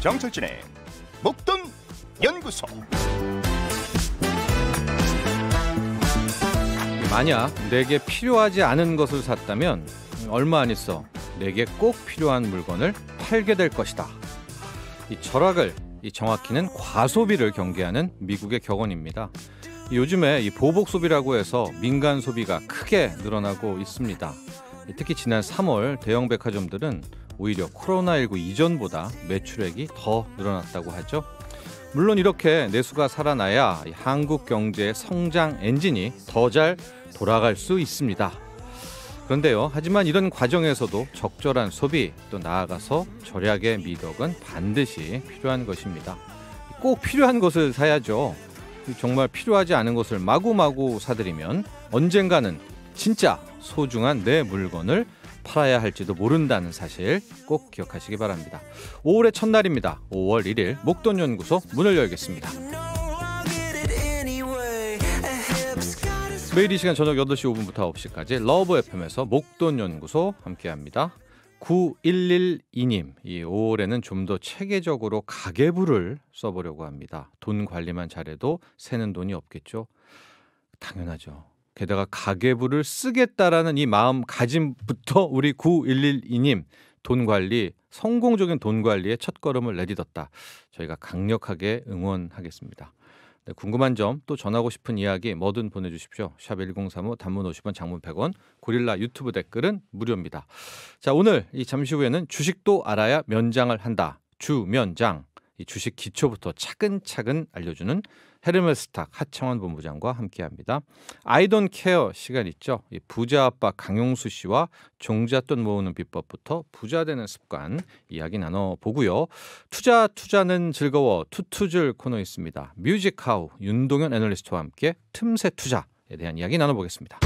정철진의 목돈 연구소. 만약 내게 필요하지 않은 것을 샀다면 얼마 안 있어 내게 꼭 필요한 물건을 팔게 될 것이다. 이 철학을 이 정확히는 과소비를 경계하는 미국의 격언입니다. 요즘에 이 보복 소비라고 해서 민간 소비가 크게 늘어나고 있습니다. 특히 지난 3월 대형 백화점들은 오히려 코로나19 이전보다 매출액이 더 늘어났다고 하죠. 물론 이렇게 내수가 살아나야 한국 경제의 성장 엔진이 더 잘 돌아갈 수 있습니다. 그런데요. 하지만 이런 과정에서도 적절한 소비 또 나아가서 절약의 미덕은 반드시 필요한 것입니다. 꼭 필요한 것을 사야죠. 정말 필요하지 않은 것을 마구마구 사들이면 언젠가는 진짜 소중한 내 물건을 팔아야 할지도 모른다는 사실 꼭 기억하시기 바랍니다. 5월의 첫날입니다. 5월 1일 목돈연구소 문을 열겠습니다. 매일 이 시간 저녁 8시 5분부터 9시까지 러브 FM에서 목돈연구소 함께합니다. 9112님, 이 5월에는 좀 더 체계적으로 가계부를 써보려고 합니다. 돈 관리만 잘해도 새는 돈이 없겠죠? 당연하죠. 게다가 가계부를 쓰겠다라는 이 마음가짐부터 우리 9112님 돈 관리 성공적인 돈 관리의 첫 걸음을 내딛었다. 저희가 강력하게 응원하겠습니다. 네, 궁금한 점 또 전하고 싶은 이야기 뭐든 보내주십시오. 샵1035 단문 50원 장문 100원 고릴라 유튜브 댓글은 무료입니다. 자 오늘 이 잠시 후에는 주식도 알아야 면장을 한다. 주면장 이 주식 기초부터 차근차근 알려주는 헤르메스탁 하청원 본부장과 함께합니다. 아이돈 케어 시간 있죠. 부자 아빠 강용수 씨와 종잣돈 모으는 비법부터 부자 되는 습관 이야기 나눠보고요. 투자 투자는 즐거워 투투줄 코너 있습니다. 뮤직하우 윤동현 애널리스트와 함께 틈새 투자에 대한 이야기 나눠보겠습니다.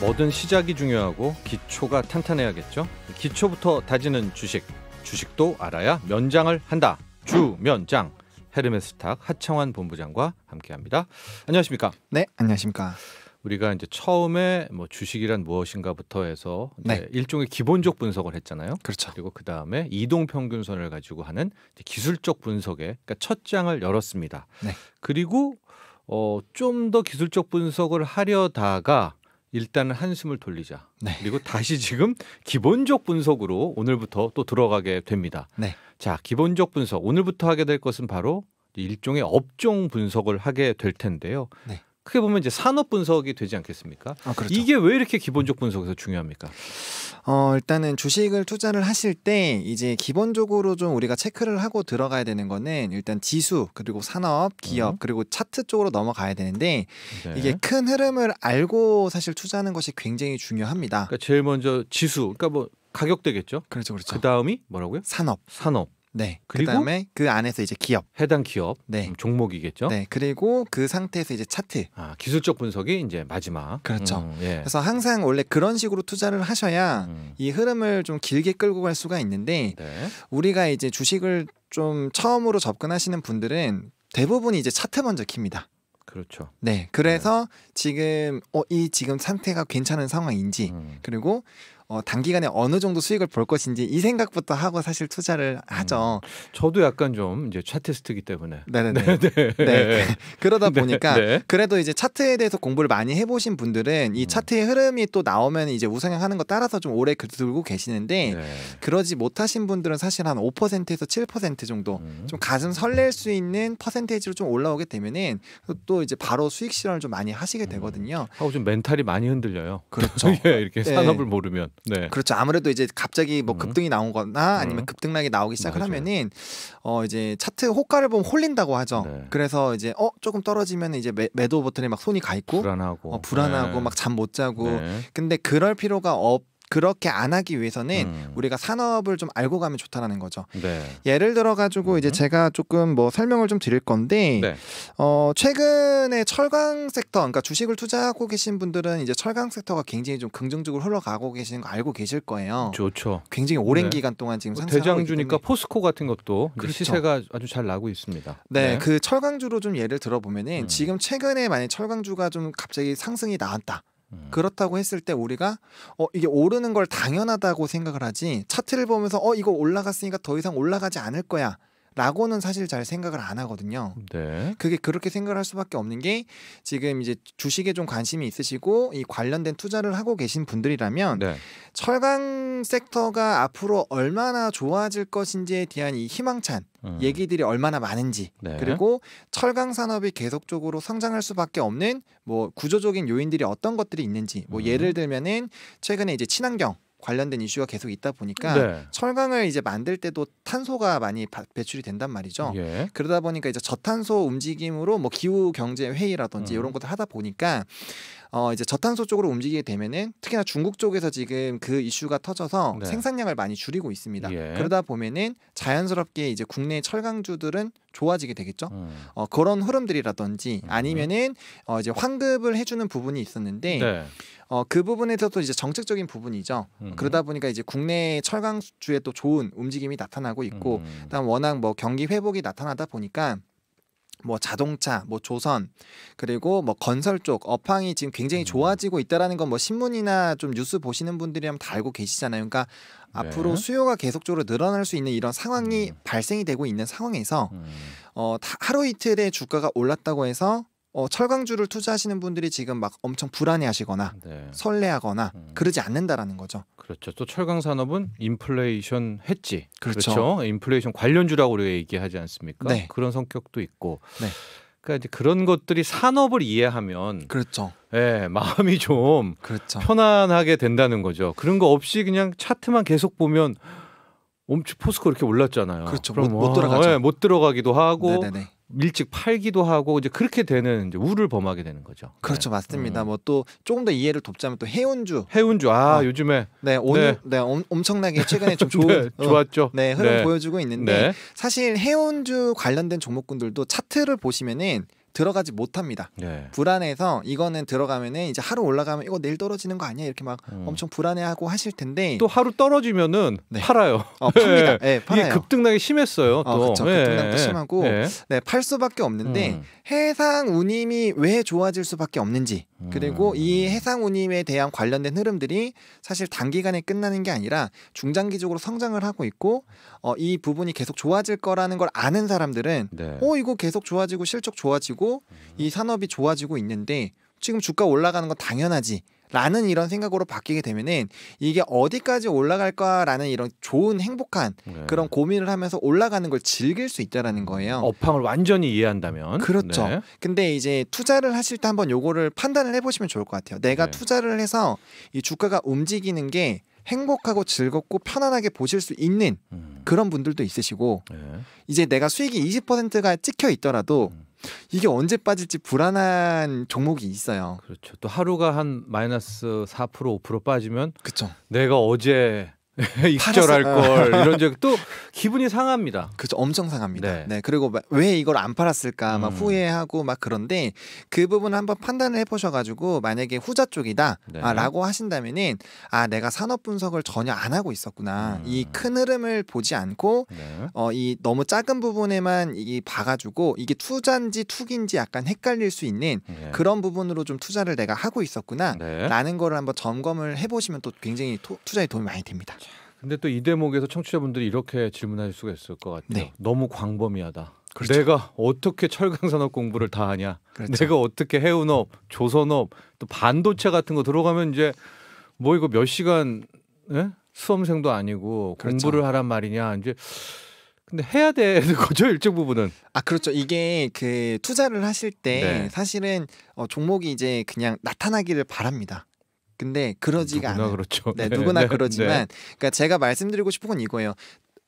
뭐든 시작이 중요하고 기초가 탄탄해야겠죠. 기초부터 다지는 주식. 주식도 알아야 면장을 한다. 주면장. 헤르메스탁 하창환 본부장과 함께합니다. 안녕하십니까? 네, 안녕하십니까? 우리가 이제 처음에 뭐 주식이란 무엇인가부터 해서 네. 일종의 기본적 분석을 했잖아요. 그렇죠. 그리고 그 다음에 이동 평균선을 가지고 하는 기술적 분석의 그러니까 첫 장을 열었습니다. 네. 그리고 어, 좀 더 기술적 분석을 하려다가 일단은 한숨을 돌리자. 네. 그리고 다시 지금 기본적 분석으로 오늘부터 또 들어가게 됩니다. 네. 자, 기본적 분석 오늘부터 하게 될 것은 바로 일종의 업종 분석을 하게 될 텐데요. 네. 크게 보면 이제 산업 분석이 되지 않겠습니까? 아, 그렇죠. 이게 왜 이렇게 기본적 분석에서 중요합니까? 어, 일단은 주식을 투자를 하실 때 이제 기본적으로 좀 우리가 체크를 하고 들어가야 되는 거는 일단 지수 그리고 산업, 기업 음. 그리고 차트 쪽으로 넘어가야 되는데 네. 이게 큰 흐름을 알고 사실 투자하는 것이 굉장히 중요합니다. 그러니까 제일 먼저 지수, 그러니까 뭐 가격대겠죠. 그렇죠, 그렇죠. 그 다음이 뭐라고요? 산업, 산업. 네. 그 그리고 그다음에 그 안에서 이제 기업. 해당 기업. 네. 음, 종목이겠죠. 네. 그리고 그 상태에서 이제 차트. 아, 기술적 분석이 이제 마지막. 그렇죠. 음, 예. 그래서 항상 원래 그런 식으로 투자를 하셔야 음. 이 흐름을 좀 길게 끌고 갈 수가 있는데 네. 우리가 이제 주식을 좀 처음으로 접근하시는 분들은 대부분 이제 차트 먼저 킵니다. 그렇죠. 네. 그래서 네. 지금 어, 이 지금 상태가 괜찮은 상황인지 음. 그리고 어, 단기간에 어느 정도 수익을 볼 것인지 이 생각부터 하고 사실 투자를 음. 하죠. 음. 저도 약간 좀 이제 차트스트기 때문에. 네네네. 네. 네. 네. 그러다 네, 보니까 네. 그래도 이제 차트에 대해서 공부를 많이 해보신 분들은 이 음. 차트의 흐름이 또 나오면 이제 우상향하는 거 따라서 좀 오래 그 들고 계시는데 네. 그러지 못하신 분들은 사실 한 5%에서 7% 정도 음. 좀 가슴 설렐 수 있는 퍼센테이지로 좀 올라오게 되면은 또 이제 바로 수익 실현을 좀 많이 하시게 음. 되거든요. 하고 좀 멘탈이 많이 흔들려요. 그렇죠. 예, 이렇게 산업을 모르면. 네. 그렇죠. 아무래도 이제 갑자기 뭐 음. 급등이 나온거나 음. 아니면 급등락이 나오기 시작을 맞아요. 하면은 어 이제 차트 호가를 보면 홀린다고 하죠. 네. 그래서 이제 어 조금 떨어지면 이제 매, 매도 버튼에 막 손이 가 있고 불안하고 어, 불안하고 네. 막잠 못 자고 네. 근데 그럴 필요가 없 그렇게 안 하기 위해서는 음. 우리가 산업을 좀 알고 가면 좋다라는 거죠. 네. 예를 들어 가지고 이제 음. 제가 조금 뭐 설명을 좀 드릴 건데 네. 어, 최근에 철강 섹터 그러니까 주식을 투자하고 계신 분들은 이제 철강 섹터가 굉장히 좀 긍정적으로 흘러가고 계시는 거 알고 계실 거예요. 좋죠. 굉장히 오랜 네. 기간 동안 지금 뭐 대장주니까 포스코 같은 것도 그렇죠. 시세가 아주 잘 나고 있습니다. 네, 네. 그 철강주로 좀 예를 들어 보면은 음. 지금 최근에 만약 철강주가 좀 갑자기 상승이 나왔다. 음. 그렇다고 했을 때 우리가 어 이게 오르는 걸 당연하다고 생각을 하지 차트를 보면서 어 이거 올라갔으니까 더 이상 올라가지 않을 거야. 라고는 사실 잘 생각을 안 하거든요. 네. 그게 그렇게 생각할 수밖에 없는 게 지금 이제 주식에 좀 관심이 있으시고 이 관련된 투자를 하고 계신 분들이라면 네. 철강 섹터가 앞으로 얼마나 좋아질 것인지에 대한 이 희망찬 음. 얘기들이 얼마나 많은지 네. 그리고 철강 산업이 계속적으로 성장할 수밖에 없는 뭐 구조적인 요인들이 어떤 것들이 있는지 뭐 음. 예를 들면은 최근에 이제 친환경 관련된 이슈가 계속 있다 보니까 네. 철강을 이제 만들 때도 탄소가 많이 바, 배출이 된단 말이죠. 예. 그러다 보니까 이제 저탄소 움직임으로 뭐 기후 경제 회의라든지 음. 이런 것들 하다 보니까 어 이제 저탄소 쪽으로 움직이게 되면은 특히나 중국 쪽에서 지금 그 이슈가 터져서 네. 생산량을 많이 줄이고 있습니다. 예. 그러다 보면은 자연스럽게 이제 국내 철강주들은 좋아지게 되겠죠. 음. 어, 그런 흐름들이라든지 음. 아니면은 어, 이제 환급을 해주는 부분이 있었는데 네. 어, 그 부분에서도 이제 정책적인 부분이죠. 음. 그러다 보니까 이제 국내 철강주에 또 좋은 움직임이 나타나고 있고, 음. 그다음 워낙 뭐 경기 회복이 나타나다 보니까 뭐 자동차, 뭐 조선, 그리고 뭐 건설 쪽 업황이 지금 굉장히 음. 좋아지고 있다라는 건 뭐 신문이나 좀 뉴스 보시는 분들이라면 다 알고 계시잖아요. 그러니까 네. 앞으로 수요가 계속적으로 늘어날 수 있는 이런 상황이 음. 발생이 되고 있는 상황에서 음. 어, 하루 이틀에 주가가 올랐다고 해서 어, 철강주를 투자하시는 분들이 지금 막 엄청 불안해하시거나 네. 설레하거나 음. 그러지 않는다라는 거죠. 그렇죠. 또 철강 산업은 인플레이션 했지. 그렇죠. 그렇죠? 인플레이션 관련주라고 우리가 얘기하지 않습니까? 네. 그런 성격도 있고. 네. 그러니까 이제 그런 것들이 산업을 이해하면 그렇죠. 예, 마음이 좀 그렇죠. 편안하게 된다는 거죠. 그런 거 없이 그냥 차트만 계속 보면 엄청 포스코 이렇게 올랐잖아요. 그렇죠. 못, 못, 뭐, 들어가죠. 예, 못 들어가기도 하고 네네네. 일찍 팔기도 하고 이제 그렇게 되는 이제 우를 범하게 되는 거죠. 그렇죠, 네. 맞습니다. 음. 뭐또 조금 더 이해를 돕자면 또 해운주. 해운주, 아 어. 요즘에 네 오늘 네, 네 엄, 엄청나게 최근에 좀 좋은 네, 어, 좋았죠. 어, 네 흐름 네. 보여주고 있는데 네. 사실 해운주 관련된 종목군들도 차트를 보시면은 들어가지 못합니다. 네. 불안해서 이거는 들어가면은 이제 하루 올라가면 이거 내일 떨어지는 거 아니야 이렇게 막 음. 엄청 불안해하고 하실 텐데 또 하루 떨어지면은 네. 팔아요. 어, 팝니다. 네, 팔아요. 이게 급등락이 심했어요. 어, 또. 어, 그렇죠. 급등락도 심하고 네. 팔 수밖에 없는데 음. 해상 운임이 왜 좋아질 수밖에 없는지 음. 그리고 이 해상 운임에 대한 관련된 흐름들이 사실 단기간에 끝나는 게 아니라 중장기적으로 성장을 하고 있고 어, 이 부분이 계속 좋아질 거라는 걸 아는 사람들은 네. 어 이거 계속 좋아지고 실적 좋아지고 음. 이 산업이 좋아지고 있는데 지금 주가 올라가는 건 당연하지. 라는 이런 생각으로 바뀌게 되면은 이게 어디까지 올라갈까라는 이런 좋은 행복한 네. 그런 고민을 하면서 올라가는 걸 즐길 수 있다라는 음. 거예요. 업황을 완전히 이해한다면 그렇죠. 네. 근데 이제 투자를 하실 때 한번 요거를 판단을 해보시면 좋을 것 같아요. 내가 네. 투자를 해서 이 주가가 움직이는 게 행복하고 즐겁고 편안하게 보실 수 있는 음. 그런 분들도 있으시고 예. 이제 내가 수익이 20%가 찍혀 있더라도 음. 이게 언제 빠질지 불안한 종목이 있어요. 그렇죠. 또 하루가 한 마이너스 4% 5% 빠지면 그쵸. 내가 어제 익절할 걸 어. 이런 적또 기분이 상합니다. 그죠 엄청 상합니다. 네, 네 그리고 왜 이걸 안 팔았을까 막 음. 후회하고 막 그런데 그 부분을 한번 판단을 해보셔가지고 만약에 후자 쪽이다라고 네. 아, 하신다면은 아 내가 산업 분석을 전혀 안 하고 있었구나 음. 이큰 흐름을 보지 않고 네. 어이 너무 작은 부분에만 이 봐가지고 이게 투자인지 투기인지 약간 헷갈릴 수 있는 네. 그런 부분으로 좀 투자를 내가 하고 있었구나라는 네. 거를 한번 점검을 해보시면 또 굉장히 투자에 도움이 많이 됩니다. 근데 또 이 대목에서 청취자분들이 이렇게 질문하실 수가 있을 것 같아요. 네. 너무 광범위하다. 그렇죠. 내가 어떻게 철강 산업 공부를 다 하냐? 그렇죠. 내가 어떻게 해운업, 조선업, 또 반도체 같은 거 들어가면 이제 뭐 이거 몇 시간 예? 수험생도 아니고 그렇죠. 공부를 하란 말이냐? 이제 근데 해야 되는 거죠 일정 부분은 아 그렇죠 이게 그 투자를 하실 때 네. 사실은 어, 종목이 이제 그냥 나타나기를 바랍니다 근데 그러지가 누구나 않아 그렇죠. 네, 네, 누구나 네, 그러지만 네. 그러니까 제가 말씀드리고 싶은 건 이거예요.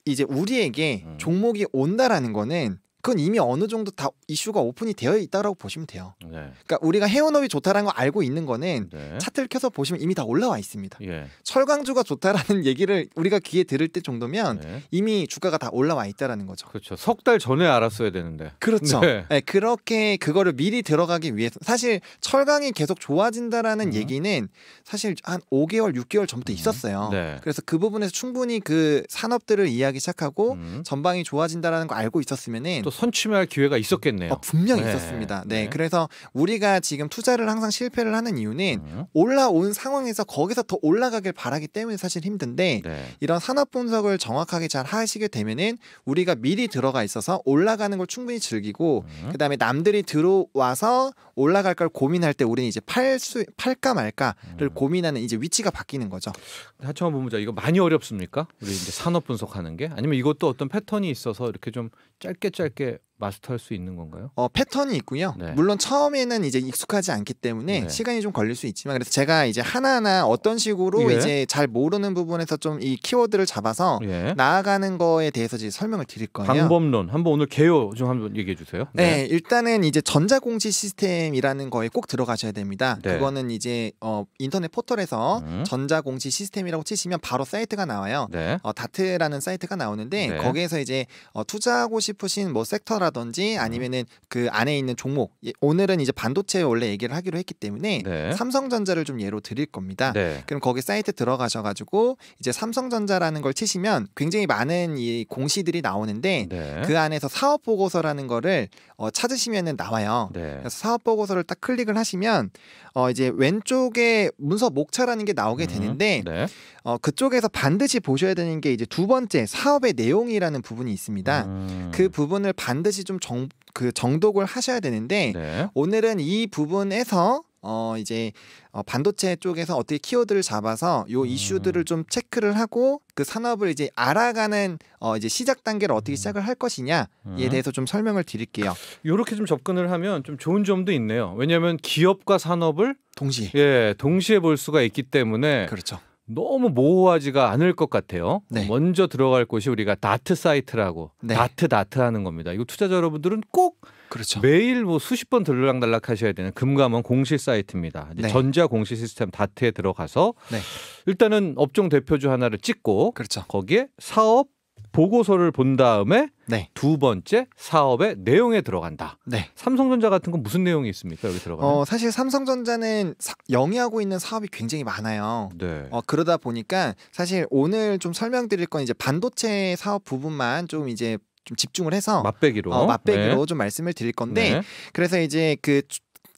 이제 우리에게 음. 종목이 온다라는 거는 그건 이미 어느 정도 다 이슈가 오픈이 되어 있다라고 보시면 돼요. 네. 그러니까 우리가 해운업이 좋다라는 걸 알고 있는 거는 네. 차트를 켜서 보시면 이미 다 올라와 있습니다. 예. 철강주가 좋다라는 얘기를 우리가 귀에 들을 때 정도면 네. 이미 주가가 다 올라와 있다라는 거죠. 그렇죠. 석달 전에 알았어야 되는데. 그렇죠. 네. 네 그렇게 그거를 미리 들어가기 위해서 사실 철강이 계속 좋아진다라는 음. 얘기는 사실 한 5개월, 6개월 전부터 음. 있었어요. 네. 그래서 그 부분에서 충분히 그 산업들을 이해하기 시작하고 음. 전방이 좋아진다라는 거 알고 있었으면은 또 선취할 기회가 있었겠네요. 어, 분명히 네. 있었습니다. 네. 네. 그래서 우리가 지금 투자를 항상 실패를 하는 이유는 음. 올라온 상황에서 거기서 더 올라가길 바라기 때문에 사실 힘든데 네. 이런 산업 분석을 정확하게 잘 하시게 되면은 우리가 미리 들어가 있어서 올라가는 걸 충분히 즐기고 음. 그다음에 남들이 들어와서 올라갈 걸 고민할 때 우리는 이제 팔 수 팔까 말까를 음. 고민하는 이제 위치가 바뀌는 거죠. 하시 한번 보자. 이거 많이 어렵습니까? 우리 이제 산업 분석하는 게 아니면 이것도 어떤 패턴이 있어서 이렇게 좀 짧게 짧게 이렇게 마스터할 수 있는 건가요? 어, 패턴이 있고요. 네. 물론 처음에는 이제 익숙하지 않기 때문에 네. 시간이 좀 걸릴 수 있지만 그래서 제가 이제 하나하나 어떤 식으로 예. 이제 잘 모르는 부분에서 좀 이 키워드를 잡아서 예. 나아가는 거에 대해서 이제 설명을 드릴 거예요. 방법론 한번 오늘 개요 좀 한번 얘기해 주세요. 네. 네 일단은 이제 전자공지 시스템이라는 거에 꼭 들어가셔야 됩니다. 네. 그거는 이제 어, 인터넷 포털에서 음. 전자공지 시스템이라고 치시면 바로 사이트가 나와요. 네. 어, 다트라는 사이트가 나오는데 네. 거기에서 이제 어, 투자하고 싶으신 뭐 섹터라 순서라든지 음. 아니면은 그 안에 있는 종목 예, 오늘은 이제 반도체 원래 얘기를 하기로 했기 때문에 네. 삼성전자를 좀 예로 드릴 겁니다. 네. 그럼 거기 사이트 들어가셔가지고 이제 삼성전자라는 걸 치시면 굉장히 많은 이 공시들이 나오는데 네. 그 안에서 사업 보고서라는 거를 어, 찾으시면은 나와요. 네. 그래서 사업 보고서를 딱 클릭을 하시면 어, 이제 왼쪽에 문서 목차라는 게 나오게 음. 되는데 음, 어, 그쪽에서 반드시 보셔야 되는 게 이제 두 번째 사업의 내용이라는 부분이 있습니다. 음. 그 부분을 반드시 좀 정, 그 정독을 하셔야 되는데 네. 오늘은 이 부분에서 어 이제 어, 반도체 쪽에서 어떻게 키워드를 잡아서 요 음. 이슈들을 좀 체크를 하고 그 산업을 이제 알아가는 어 이제 시작 단계를 어떻게 음. 시작을 할 것이냐에 음. 대해서 좀 설명을 드릴게요. 요렇게 좀 접근을 하면 좀 좋은 점도 있네요. 왜냐하면 기업과 산업을 동시에 예 동시에 볼 수가 있기 때문에 그렇죠. 너무 모호하지가 않을 것 같아요. 네. 먼저 들어갈 곳이 우리가 다트 사이트라고 네. 다트 다트 하는 겁니다. 이거 투자자 여러분들은 꼭 그렇죠. 매일 뭐 수십 번 들락날락 하셔야 되는 금감원 공시 사이트입니다. 네. 전자 공시 시스템 다트에 들어가서 네. 일단은 업종 대표주 하나를 찍고 그렇죠. 거기에 사업 보고서를 본 다음에 네. 두 번째 사업의 내용에 들어간다. 네. 삼성전자 같은 건 무슨 내용이 있습니까? 여기 들어가면 어, 사실 삼성전자는 사, 영위하고 있는 사업이 굉장히 많아요. 네. 어, 그러다 보니까 사실 오늘 좀 설명드릴 건 이제 반도체 사업 부분만 좀 이제 좀 집중을 해서 맛배기로 어, 맛배기로 네. 좀 말씀을 드릴 건데 네. 그래서 이제 그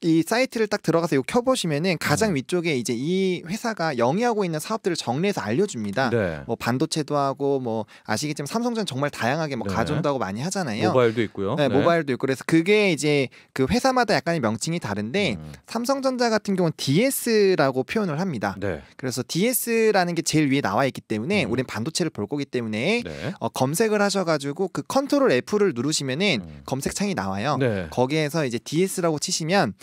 이 사이트를 딱 들어가서 이거 켜보시면은 가장 음. 위쪽에 이제 이 회사가 영위하고 있는 사업들을 정리해서 알려줍니다. 네. 뭐 반도체도 하고 뭐 아시겠지만 삼성전 정말 다양하게 뭐 네. 가져온다고 많이 하잖아요. 모바일도 있고요. 네, 네. 모바일도 있고 그래서 그게 이제 그 회사마다 약간의 명칭이 다른데 음. 삼성전자 같은 경우는 DS라고 표현을 합니다. 네. 그래서 DS라는 게 제일 위에 나와 있기 때문에 음. 우린 반도체를 볼 거기 때문에 네. 어, 검색을 하셔가지고 그 컨트롤 F를 누르시면은 음. 검색창이 나와요. 네. 거기에서 이제 DS라고 치시면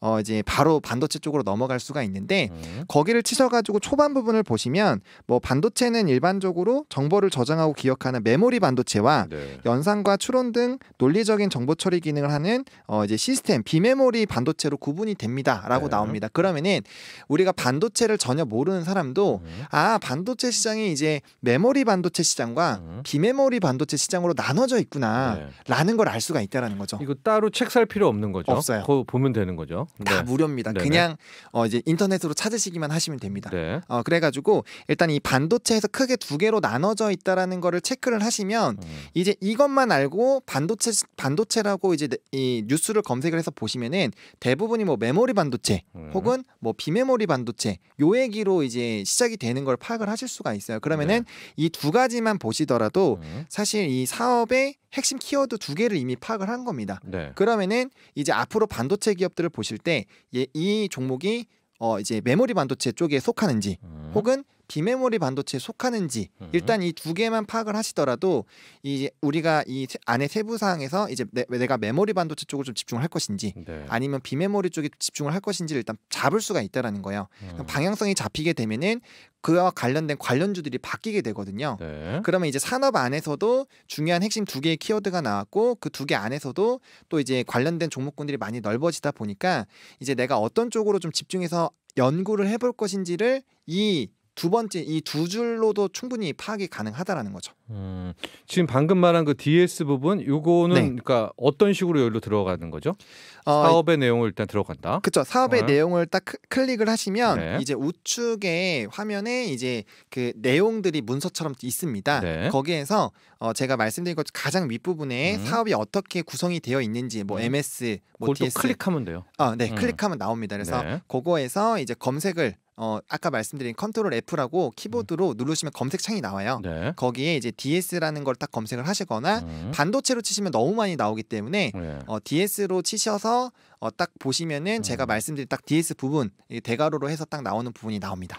어 이제 바로 반도체 쪽으로 넘어갈 수가 있는데 음. 거기를 치셔가지고 초반 부분을 보시면 뭐 반도체는 일반적으로 정보를 저장하고 기억하는 메모리 반도체와 네. 연산과 추론 등 논리적인 정보 처리 기능을 하는 어 이제 시스템 비메모리 반도체로 구분이 됩니다라고 네. 나옵니다. 그러면은 우리가 반도체를 전혀 모르는 사람도 음. 아 반도체 시장이 이제 메모리 반도체 시장과 음. 비메모리 반도체 시장으로 나눠져 있구나라는 네. 걸알 수가 있다라는 거죠. 이거 따로 책 살 필요 없는 거죠. 없어요. 그거 보면 되는 거죠. 다 네. 무료입니다. 네네. 그냥 어 이제 인터넷으로 찾으시기만 하시면 됩니다. 네. 어 그래가지고 일단 이 반도체에서 크게 두 개로 나눠져 있다라는 거를 체크를 하시면 음. 이제 이것만 알고 반도체 반도체라고 이제 이 뉴스를 검색을 해서 보시면은 대부분이 뭐 메모리 반도체 음. 혹은 뭐 비메모리 반도체 요 얘기로 이제 시작이 되는 걸 파악을 하실 수가 있어요. 그러면은 네. 이두 가지만 보시더라도 음. 사실 이 사업의 핵심 키워드 두 개를 이미 파악을 한 겁니다. 네. 그러면은 이제 앞으로 반도체 기업들을 보실 때 이 종목이 어 이제 메모리 반도체 쪽에 속하는지 음. 혹은 비메모리 반도체에 속하는지 음. 일단 이 두 개만 파악을 하시더라도 이 우리가 이 안에 세부 사항에서 이제 내, 가 메모리 반도체 쪽을 좀 집중을 할 것인지 네. 아니면 비메모리 쪽에 집중을 할 것인지를 일단 잡을 수가 있다라는 거예요. 음. 방향성이 잡히게 되면은 그와 관련된 관련주들이 바뀌게 되거든요. 네. 그러면 이제 산업 안에서도 중요한 핵심 두 개의 키워드가 나왔고 그 두 개 안에서도 또 이제 관련된 종목군들이 많이 넓어지다 보니까 이제 내가 어떤 쪽으로 좀 집중해서 연구를 해볼 것인지를 이두 번째 이 두 줄로도 충분히 파악이 가능하다라는 거죠. 음, 지금 방금 말한 그 DS 부분 요거는 네. 그러니까 어떤 식으로 여기로 들어가는 거죠? 어, 사업의 내용을 일단 들어간다. 그렇죠. 사업의 어. 내용을 딱 클릭을 하시면 네. 이제 우측에 화면에 이제 그 내용들이 문서처럼 있습니다. 네. 거기에서 어, 제가 말씀드린 것 가장 윗부분에 음. 사업이 어떻게 구성이 되어 있는지 뭐 네. MS 뭐 DS 클릭하면 돼요. 아, 네. 음. 클릭하면 나옵니다. 그래서 네. 그거에서 이제 검색을 어, 아까 말씀드린 컨트롤 F라고 키보드로 음. 누르시면 검색창이 나와요. 네. 거기에 이제 DS라는 걸 딱 검색을 하시거나 음. 반도체로 치시면 너무 많이 나오기 때문에 네. 어, DS로 치셔서 어, 딱 보시면은 음. 제가 말씀드린 딱 DS 부분 대괄호로 해서 딱 나오는 부분이 나옵니다.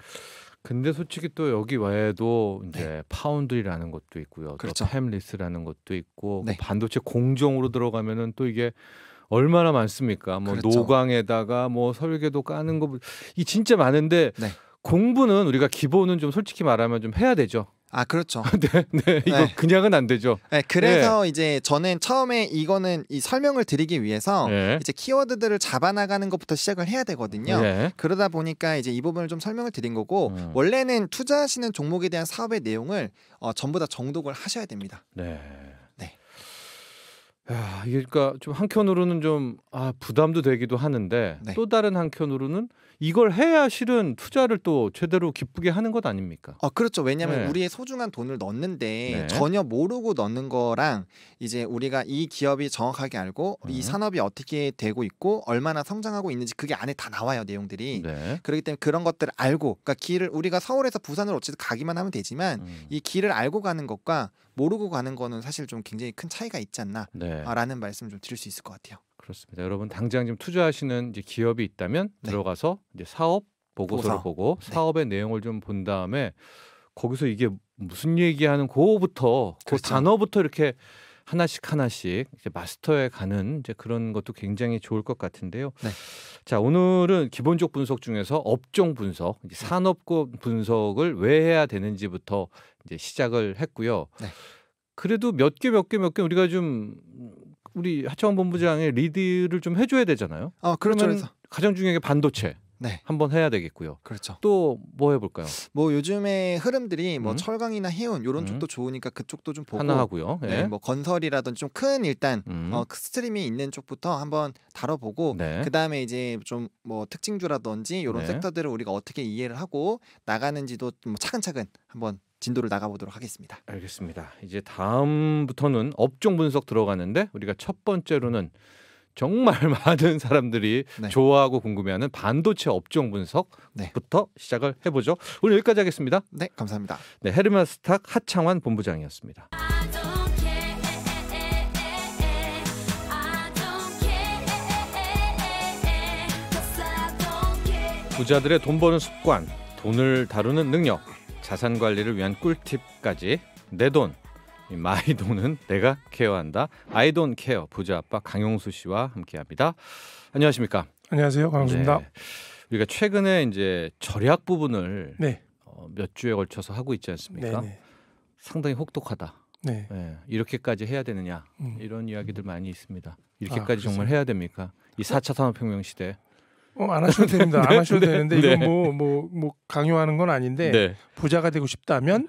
근데 솔직히 또 여기 외에도 이제 네. 파운드리라는 것도 있고요. 그렇죠. 또 팸리스라는 것도 있고 네. 반도체 공정으로 들어가면은 또 이게 얼마나 많습니까? 뭐 그렇죠. 노광에다가뭐 설계도 까는 거이 뭐 진짜 많은데 네. 공부는 우리가 기본은 좀 솔직히 말하면 좀 해야 되죠. 아 그렇죠. 네, 네 이거 네. 그냥은 안 되죠. 네, 그래서 네. 이제 저는 처음에 이거는 이 설명을 드리기 위해서 네. 이제 키워드들을 잡아 나가는 것부터 시작을 해야 되거든요. 네. 그러다 보니까 이제 이 부분을 좀 설명을 드린 거고 음. 원래는 투자하시는 종목에 대한 사업의 내용을 어, 전부 다 정독을 하셔야 됩니다. 네. 야, 아, 이게 그러니까 좀 한켠으로는 좀 아, 부담도 되기도 하는데 네. 또 다른 한켠으로는 이걸 해야 실은 투자를 또 제대로 기쁘게 하는 것 아닙니까? 어 그렇죠. 왜냐하면 네. 우리의 소중한 돈을 넣는데 네. 전혀 모르고 넣는 거랑 이제 우리가 이 기업이 정확하게 알고 음. 이 네. 산업이 어떻게 되고 있고 얼마나 성장하고 있는지 그게 안에 다 나와요 내용들이. 네. 그렇기 때문에 그런 것들을 알고 그러니까 길을 우리가 서울에서 부산으로 어쨌든 가기만 하면 되지만 음. 이 길을 알고 가는 것과 모르고 가는 거는 사실 좀 굉장히 큰 차이가 있지 않나라는 네. 말씀을 좀 드릴 수 있을 것 같아요. 그렇습니다. 여러분 당장 지금 투자하시는 이제 기업이 있다면 네. 들어가서 이제 사업 보고서를 보고서. 보고 네. 사업의 네. 내용을 좀 본 다음에 거기서 이게 무슨 얘기하는 고부터 그 그렇죠. 단어부터 이렇게 하나씩 하나씩 이제 마스터에 가는 이제 그런 것도 굉장히 좋을 것 같은데요. 네. 자 오늘은 기본적 분석 중에서 업종 분석, 네. 산업군 분석을 왜 해야 되는지부터 이제 시작을 했고요. 네. 그래도 몇 개 몇 개 몇 개 우리가 좀 우리 하청원 본부장의 리드를 좀 해줘야 되잖아요. 아 그렇죠. 그러면 가장 중요한 게 반도체. 네. 한번 해야 되겠고요. 그렇죠. 또 뭐 해볼까요? 뭐 요즘에 흐름들이 뭐 음. 철강이나 해운 이런 음. 쪽도 좋으니까 그쪽도 좀 보고 하나 하고요. 네, 예. 네, 뭐 건설이라든지 좀 큰 일단 음. 어, 스트림이 있는 쪽부터 한번 다뤄보고 네. 그 다음에 이제 좀 뭐 특징주라든지 이런 네. 섹터들을 우리가 어떻게 이해를 하고 나가는지도 뭐 차근차근 한번 진도를 나가보도록 하겠습니다. 알겠습니다. 이제 다음부터는 업종 분석 들어가는데 우리가 첫 번째로는 정말 많은 사람들이 네. 좋아하고 궁금해하는 반도체 업종 분석부터 네. 시작을 해보죠. 오늘 여기까지 하겠습니다. 네, 감사합니다. 네, 헤르메스탁 하창환 본부장이었습니다. 부자들의 돈 버는 습관, 돈을 다루는 능력. 자산 관리를 위한 꿀팁까지 내 돈, 마이 돈은 내가 케어한다. 아이돈 케어 부자 아빠 강용수 씨와 함께합니다. 안녕하십니까? 안녕하세요, 강용수입니다. 네. 우리가 최근에 이제 절약 부분을 네. 어, 몇 주에 걸쳐서 하고 있지 않습니까? 네네. 상당히 혹독하다. 네. 네. 이렇게까지 해야 되느냐 음. 이런 이야기들 많이 있습니다. 이렇게까지 아, 정말 해야 됩니까? 이 4차 산업혁명 시대. 어, 안 하셔도 됩니다. 안 네. 하셔도 되는데 네. 이건 뭐뭐뭐 뭐, 뭐 강요하는 건 아닌데 네. 부자가 되고 싶다면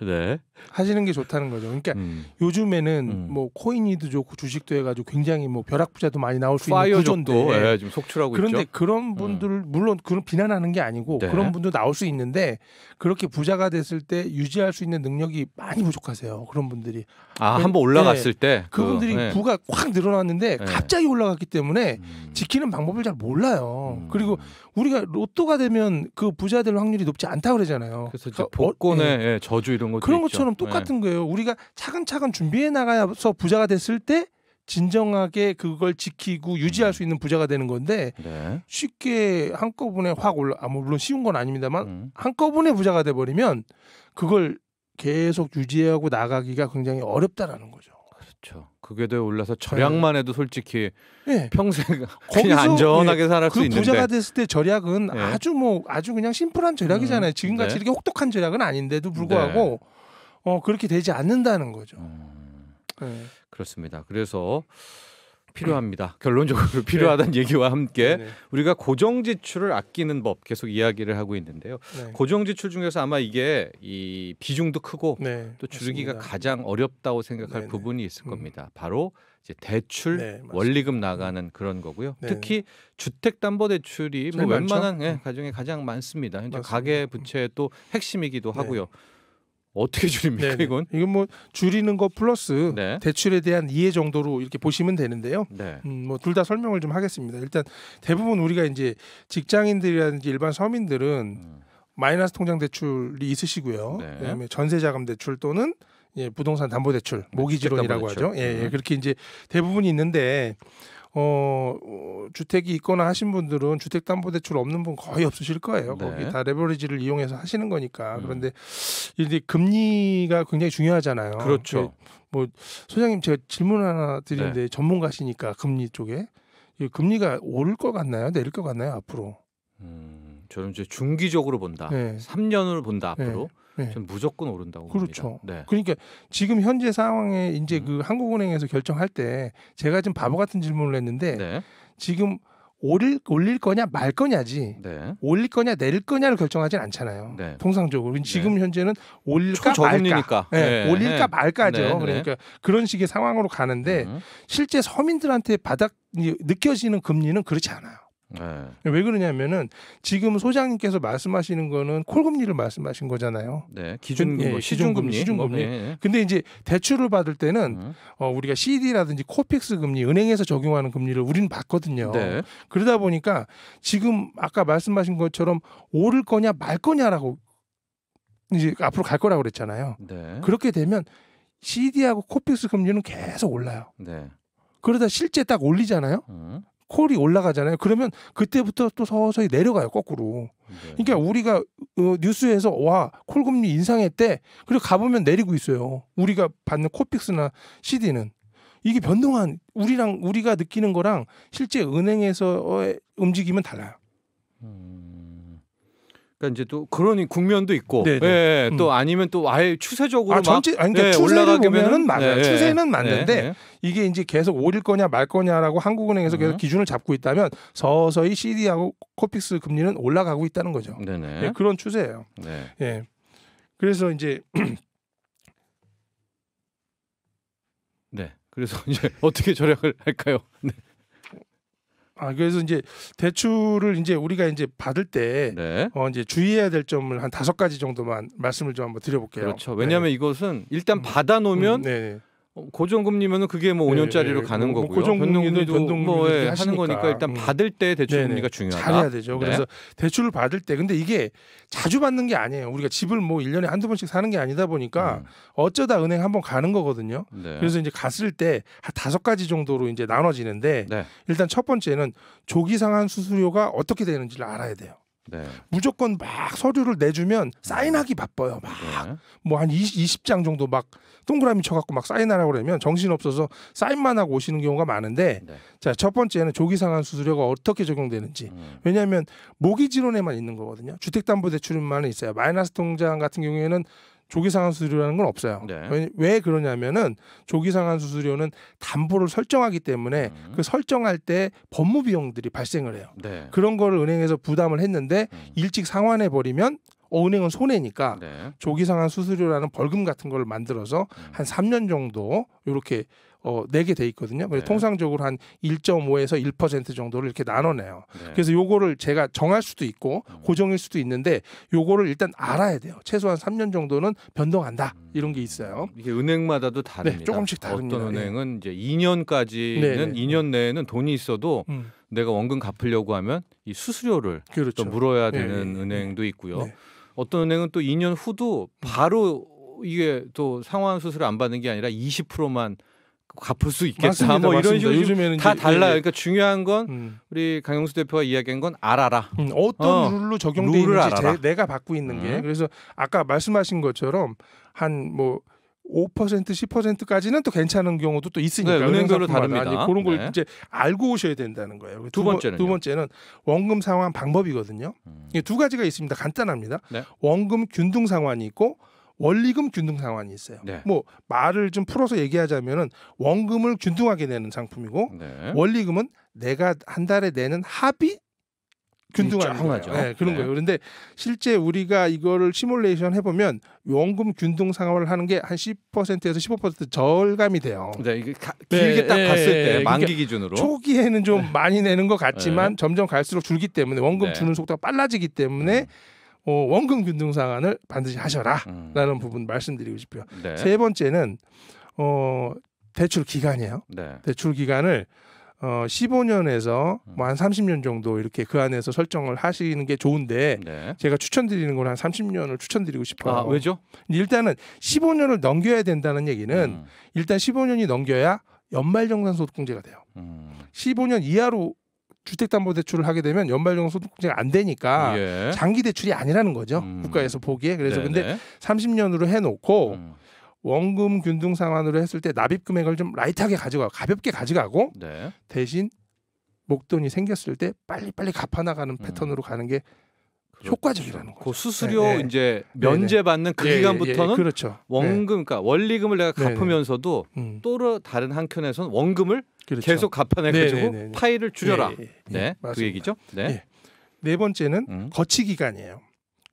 하시는 게 좋다는 거죠. 그러니까 음. 요즘에는 음. 뭐 코인이도 좋고 주식도 해가지고 굉장히 뭐 벼락부자도 많이 나올 수 있는 구조인데 예, 지금 속출하고 그런데 있죠? 그런 분들 음. 물론 그런 비난하는 게 아니고 네. 그런 분도 나올 수 있는데 그렇게 부자가 됐을 때 유지할 수 있는 능력이 많이 부족하세요. 그런 분들이 아 한번 올라갔을 네. 때 예, 그분들이 그, 네. 부가 확 늘어났는데 네. 갑자기 올라갔기 때문에 음. 지키는 방법을 잘 몰라요. 음. 그리고 우리가 로또가 되면 그 부자 될 확률이 높지 않다 고 그러잖아요. 그래서 복권에 그러니까 어, 예. 예. 저주 이런 것 그런 것처럼 것처럼 똑같은 네. 거예요. 우리가 차근차근 준비해 나가서 부자가 됐을 때 진정하게 그걸 지키고 유지할 음. 수 있는 부자가 되는 건데 네. 쉽게 한꺼번에 확 올라 아 물론 쉬운 건 아닙니다만 음. 한꺼번에 부자가 돼 버리면 그걸 계속 유지하고 나가기가 굉장히 어렵다라는 거죠. 그렇죠. 그게돼 올라서 절약만 네. 해도 솔직히 네. 평생 거기서 안전하게 네. 예. 살수 그 있는데 부자가 됐을 때 절약은 예. 아주 뭐 아주 그냥 심플한 절약이잖아요. 음. 지금같이 네. 이렇게 혹독한 절약은 아닌데도 불구하고 어 그렇게 되지 않는다는 거죠. 음, 네. 그렇습니다. 그래서 필요합니다. 네. 결론적으로 필요하다는 네. 얘기와 함께 네, 네 우리가 고정 지출을 아끼는 법 계속 이야기를 하고 있는데요. 네. 고정 지출 중에서 아마 이게 이 비중도 크고 네. 또 줄이기가 맞습니다. 가장 어렵다고 생각할 네, 네 부분이 있을 음. 겁니다. 바로 이제 대출 원리금 음. 나가는 그런 거고요. 특히 주택담보대출이 뭐 웬만한 예, 가정에 가장 많습니다. 현재 맞습니다. 가계 음. 부채의 또 핵심이기도 하고요. 어떻게 줄입니까 네네. 이건? 이건 뭐 줄이는 거 플러스 네. 대출에 대한 이해 정도로 이렇게 보시면 되는데요. 네. 음, 뭐둘 다 설명을 좀 하겠습니다. 일단 대부분 우리가 이제 직장인들이라든지 일반 서민들은 음. 마이너스 통장 대출이 있으시고요. 네. 그다음에 전세자금 대출 또는 예, 부동산 담보대출 네, 모기지론이라고 하죠. 예, 예, 음. 그렇게 이제 대부분이 있는데 어, 어, 주택이 있거나 하신 분들은 주택담보대출 없는 분 거의 없으실 거예요. 네. 거기 다 레버리지를 이용해서 하시는 거니까. 음. 그런데 이제 금리가 굉장히 중요하잖아요. 그렇죠. 뭐 소장님 제가 질문 하나 드리는데 네. 전문가시니까 금리 쪽에 금리가 오를 것 같나요? 내릴 것 같나요? 앞으로? 음, 저는 이제 중기적으로 본다. 네. 3년로 본다 앞으로. 네. 전 네. 무조건 오른다고 그렇죠. 봅니다. 네. 그러니까 지금 현재 상황에 이제 그 음. 그 한국은행에서 결정할 때 제가 지금 바보 같은 질문을 했는데 네. 지금 올릴, 올릴 거냐 말 거냐지 네. 올릴 거냐 내릴 거냐를 결정하진 않잖아요. 네. 통상적으로 그러니까 네. 지금 네. 현재는 올릴까 말까, 네, 올릴까 말까죠. 그러니까 그런 식의 상황으로 가는데 음. 실제 서민들한테 바닥 느껴지는 금리는 그렇지 않아요. 네. 왜 그러냐면은 지금 소장님께서 말씀하시는 거는 콜금리를 말씀하신 거잖아요. 네, 기준금리, 예, 시중금리, 시중금리. 뭐, 네, 근데 이제 대출을 받을 때는 네. 어, 우리가 CD라든지 코픽스 금리, 은행에서 적용하는 금리를 우리는 받거든요. 네. 그러다 보니까 지금 아까 말씀하신 것처럼 오를 거냐 말 거냐라고 이제 앞으로 갈 거라고 그랬잖아요. 네. 그렇게 되면 CD하고 코픽스 금리는 계속 올라요. 그러다 실제 딱 올리잖아요. 음. 콜이 올라가잖아요. 그러면 그때부터 또 서서히 내려가요 거꾸로. 네. 그러니까 우리가 어, 뉴스에서 와 콜금리 인상했대. 그리고 가보면 내리고 있어요. 우리가 받는 코픽스나 CD는 이게 변동한 우리랑 우리가 느끼는 거랑 실제 은행에서의 움직임은 달라요. 음. 그러니까 이제 또 그런 국면도 있고 네, 네. 예, 예, 음. 또 음. 아니면 또 아예 추세적으로 아, 전체 아니 그러니까 예, 네, 올라가면은 맞아요. 예, 추세는 맞는데 이게 이제 계속 오를 거냐 말 거냐라고 한국은행에서 계속 음. 기준을 잡고 있다면 서서히 CD하고 코픽스 금리는 올라가고 있다는 거죠. 네네. 예, 그런 추세예요. 네. 예. 그래서 이제 네. 그래서 이제 어떻게 절약을 할까요? 네. 아 그래서 이제 대출을 이제 우리가 이제 받을 때 네. 어, 이제 주의해야 될 점을 한 다섯 가지 정도만 말씀을 좀 한번 드려볼게요. 그렇죠. 왜냐하면 네. 이것은 일단 음. 받아놓으면 음, 음, 어, 고정금리면은 그게 뭐 네, 예, 5년짜리로 네, 예. 가는 뭐, 거고요. 고정금리도 변동금리 뭐, 예, 하는 거니까 일단 음. 받을 때 대출 네네. 금리가 중요하다. 잘해야 되죠. 네. 그래서 대출을 받을 때 근데 이게 자주 받는 게 아니에요. 우리가 집을 뭐 1년에 한두 번씩 사는 게 아니다 보니까 음. 어쩌다 은행 한번 가는 거거든요. 네. 그래서 이제 갔을 때 한 다섯 가지 정도로 이제 나눠지는데 네. 일단 첫 번째는 조기 상환 수수료가 어떻게 되는지를 알아야 돼요. 네. 무조건 막 서류를 내주면 사인하기 바빠요. 막 뭐한 네. 20, 뭐 장 정도 막 동그라미 쳐갖고 막 사인하라고 그러면 정신 없어서 사인만 하고 오시는 경우가 많은데 네. 자첫 번째는 조기 상환 수수료가 어떻게 적용되는지 음. 왜냐하면 모기지론에만 있는 거거든요. 주택담보대출만 있어요. 마이너스 통장 같은 경우에는 조기상환 수수료라는 건 없어요. 네. 왜, 왜, 그러냐면은 조기상환 수수료는 담보를 설정하기 때문에 음. 그 설정할 때 법무 비용들이 발생을 해요. 네. 그런 거를 은행에서 부담을 했는데 음. 일찍 상환해 버리면 어, 은행은 손해니까 네. 조기상환 수수료라는 벌금 같은 걸 만들어서 음. 한 3년 정도 이렇게 어, 내게 네 돼 있거든요. 그래서 네. 통상적으로 한 1.5에서 1% 정도를 이렇게 나눠내요. 네. 그래서 요거를 제가 정할 수도 있고 음. 고정일 수도 있는데 요거를 일단 알아야 돼요. 최소한 3년 정도는 변동한다. 음. 이런 게 있어요. 이게 은행마다도 다릅니다. 네, 조금씩 다릅니다. 어떤 네. 은행은 이제 2년까지는 네 2년 내에는 돈이 있어도 음. 내가 원금 갚으려고 하면 이 수수료를 그렇죠. 또 물어야 되는 네 은행도 있고요. 네. 어떤 은행은 또 2년 후도 음. 바로 이게 또 상환 수수료 안 받는 게 아니라 20%만 갚을 수 있겠다 맞습니다, 뭐 이런 식으로 요즘에는 다 달라요. 그러니까 중요한 건 음. 우리 강영수 대표가 이야기한 건 알아라. 음, 어떤 어, 룰로 적용돼 있는지 제, 내가 받고 있는 음. 게 그래서 아까 말씀하신 것처럼 한 뭐 5% 10%까지는 또 괜찮은 경우도 또 있으니까 네, 은행별로 다릅니다. 아니, 그런 걸 네. 이제 알고 오셔야 된다는 거예요. 두, 두 번째는 두 번째는 원금 상환 방법이거든요. 음. 두 가지가 있습니다. 간단합니다. 네. 원금 균등 상환이 있고 원리금 균등 상환이 있어요. 네. 뭐 말을 좀 풀어서 얘기하자면은 원금을 균등하게 내는 상품이고 네. 원리금은 내가 한 달에 내는 합이 균등한 거죠. 네, 그런 네. 거예요. 그런데 실제 우리가 이거를 시뮬레이션 해보면 원금 균등 상환을 하는 게 한 10%에서 15% 절감이 돼요. 네, 이게 가, 네, 길게 네, 딱 봤을 예, 예, 때 그러니까 만기 기준으로 초기에는 좀 네. 많이 내는 것 같지만 네. 점점 갈수록 줄기 때문에 원금 주는 속도가 빨라지기 때문에 음. 어, 원금 균등 상환을 반드시 하셔라라는 음. 부분 말씀드리고 싶어요 네. 세 번째는 어, 대출 기간이에요. 네. 대출 기간을 어 15년에서 음. 뭐한 30년 정도 이렇게 그 안에서 설정을 하시는 게 좋은데 네. 제가 추천드리는 건 한 30년을 추천드리고 싶어요. 아, 왜죠? 일단은 15년을 넘겨야 된다는 얘기는 음. 일단 15년이 넘겨야 연말정산소득공제가 돼요. 음. 15년 이하로 주택담보대출을 하게 되면 연말용 소득공제가 안 되니까 예. 장기 대출이 아니라는 거죠 음. 국가에서 보기에 그래서 네네. 근데 30년으로 해놓고 음. 원금 균등 상환으로 했을 때 납입 금액을 좀 라이트하게 가져가고 가볍게 가져가고 네. 대신 목돈이 생겼을 때 빨리빨리 갚아나가는 음. 패턴으로 가는 게 음. 효과적이라는 그 거죠. 그 수수료 네, 네. 이제 네, 네. 면제받는 그 예, 예, 예, 기간부터는 그렇죠. 원금 그러니까 원리금을 내가 갚으면서도 음. 또 다른 한켠에선 원금을 그렇죠. 계속 갚아내 가지고 파이를 줄여라. 네. 그 얘기죠. 네. 네 번째는 음. 거치 기간이에요.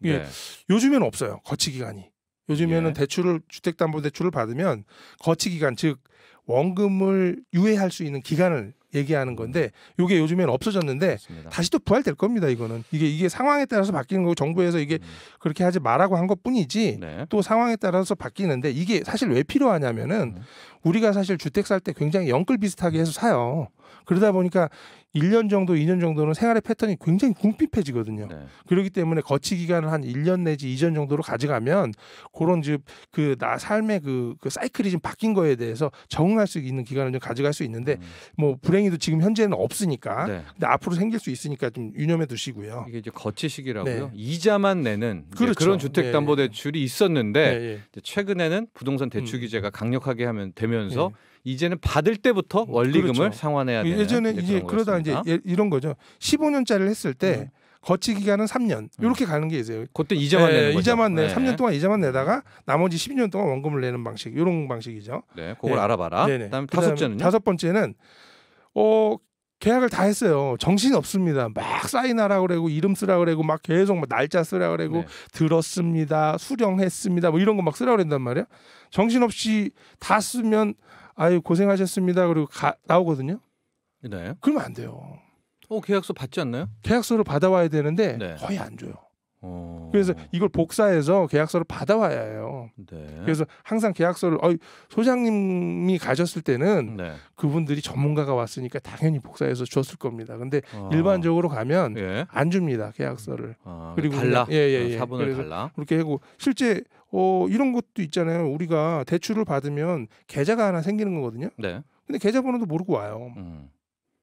예. 네. 요즘에는 없어요. 거치 기간이. 요즘에는 예. 대출을 주택담보대출을 받으면 거치 기간 즉 원금을 유예할 수 있는 기간을 얘기하는 건데 이게 요즘엔 없어졌는데 그습니다 다시 또 부활될 겁니다. 이거는 이게 이게 상황에 따라서 바뀌는 거고 정부에서 이게 음. 그렇게 하지 마라고 한 것뿐이지 네. 또 상황에 따라서 바뀌는데 이게 사실 왜 필요하냐면은 음. 우리가 사실 주택 살 때 굉장히 영끌 비슷하게 해서 사요. 그러다 보니까 1년 정도, 2년 정도는 생활의 패턴이 굉장히 궁핍해지거든요. 네. 그렇기 때문에 거치 기간을 한 1년 내지 2년 정도로 가져가면 그런 즉그나 삶의 그, 그, 사이클이 좀 바뀐 거에 대해서 적응할 수 있는 기간을 좀 가져갈 수 있는데 음. 뭐 불행히도 지금 현재는 없으니까 네. 근데 앞으로 생길 수 있으니까 좀 유념해 두시고요. 이게 이제 거치식이라고요. 네. 이자만 내는 그렇죠. 그런 주택담보대출이 예, 예. 있었는데 예, 최근에는 부동산 대출 음. 규제가 음. 강력하게 하면 되면서 이제는 받을 때부터 음, 원리금을 그렇죠. 상환해야 되는 예전에 이제 그러다 이제 이제 예, 이런 거죠. 15년짜리를 했을 때 음. 거치 기간은 3년 이렇게 음. 가는 게 있어요. 그때 이자만 네, 내는 예, 이자만 내. 네. 3년 동안 이자만 내다가 나머지 12년 동안 원금을 내는 방식 이런 방식이죠. 네, 그걸 네. 알아봐라. 네네. 다음 다섯 번째는 다섯 번째는 어 계약을 다 했어요. 정신이 없습니다. 막 사인하라 그러고 이름 쓰라 그러고막 계속 막 날짜 쓰라 그러고 네. 들었습니다. 수령했습니다. 뭐 이런 거 막 쓰라 그랬단 말이야. 정신없이 다 쓰면 아유 고생하셨습니다. 그리고 가, 나오거든요. 네. 그러면 안 돼요. 어 계약서 받지 않나요? 계약서를 받아와야 되는데 네. 거의 안 줘요. 어... 그래서 이걸 복사해서 계약서를 받아와야 해요. 네. 그래서 항상 계약서를 어, 소장님이 가셨을 때는 네. 그분들이 전문가가 왔으니까 당연히 복사해서 줬을 겁니다. 근데 어... 일반적으로 가면 예. 안 줍니다 계약서를. 아, 그리고 달라. 예예예. 예, 예. 사분을 달라. 그렇게 하고 실제 어, 이런 것도 있잖아요. 우리가 대출을 받으면 계좌가 하나 생기는 거거든요. 네. 근데 계좌번호도 모르고 와요. 음.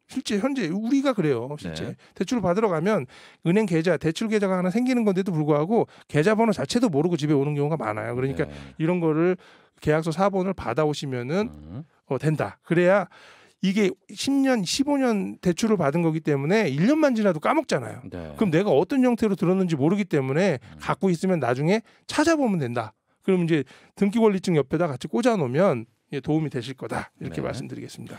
실제 현재 우리가 그래요. 실제 네. 대출을 받으러 가면 은행 계좌, 대출 계좌가 하나 생기는 건데도 불구하고 계좌번호 자체도 모르고 집에 오는 경우가 많아요. 그러니까 네. 이런 거를 계약서 사본을 받아오시면은 음. 어, 된다. 그래야 이게 10년, 15년 대출을 받은 거기 때문에 1년만 지나도 까먹잖아요. 네. 그럼 내가 어떤 형태로 들었는지 모르기 때문에 음. 갖고 있으면 나중에 찾아보면 된다. 그럼 이제 등기권리증 옆에다 같이 꽂아 놓으면 도움이 되실 거다. 이렇게 네. 말씀드리겠습니다.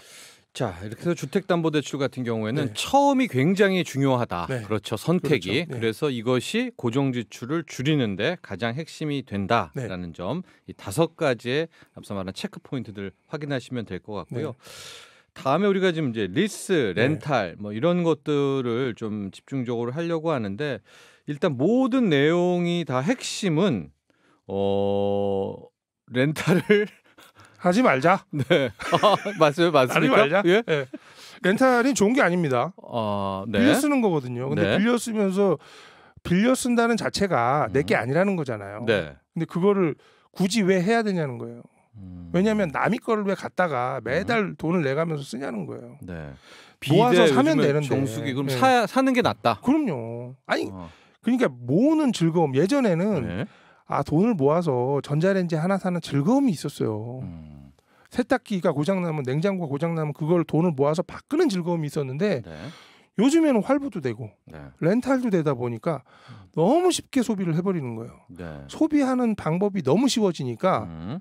자 이렇게 해서 주택담보대출 같은 경우에는 네. 처음이 굉장히 중요하다. 네. 그렇죠 선택이 그렇죠. 네. 그래서 이것이 고정지출을 줄이는데 가장 핵심이 된다라는 네. 점이 다섯 가지의 앞서 말한 체크 포인트들 확인하시면 될 것 같고요. 네. 다음에 우리가 지금 이제 리스, 네. 렌탈 뭐 이런 것들을 좀 집중적으로 하려고 하는데 일단 모든 내용이 다 핵심은 어 렌탈을 하지 말자. 네. 아, 맞아요, 맞습니까? 하지 말자. 예? 네. 렌탈이 좋은 게 아닙니다. 어, 네. 빌려 쓰는 거거든요. 근데 네. 빌려 쓰면서 빌려 쓴다는 자체가 음. 내게 아니라는 거잖아요. 네. 근데 그거를 굳이 왜 해야 되냐는 거예요. 음. 왜냐하면 남이 거를 왜 갖다가 매달 음. 돈을 내가면서 쓰냐는 거예요. 네. 모아서 사면 되는데. 정수기 그럼 네. 사, 사는 게 낫다. 그럼요. 아니 어. 그러니까 모으는 즐거움 예전에는. 네. 아 돈을 모아서 전자레인지 하나 사는 즐거움이 있었어요. 음. 세탁기가 고장나면 냉장고가 고장나면 그걸 돈을 모아서 바꾸는 즐거움이 있었는데 네. 요즘에는 활부도 되고 네. 렌탈도 되다 보니까 너무 쉽게 소비를 해버리는 거예요. 네. 소비하는 방법이 너무 쉬워지니까 음.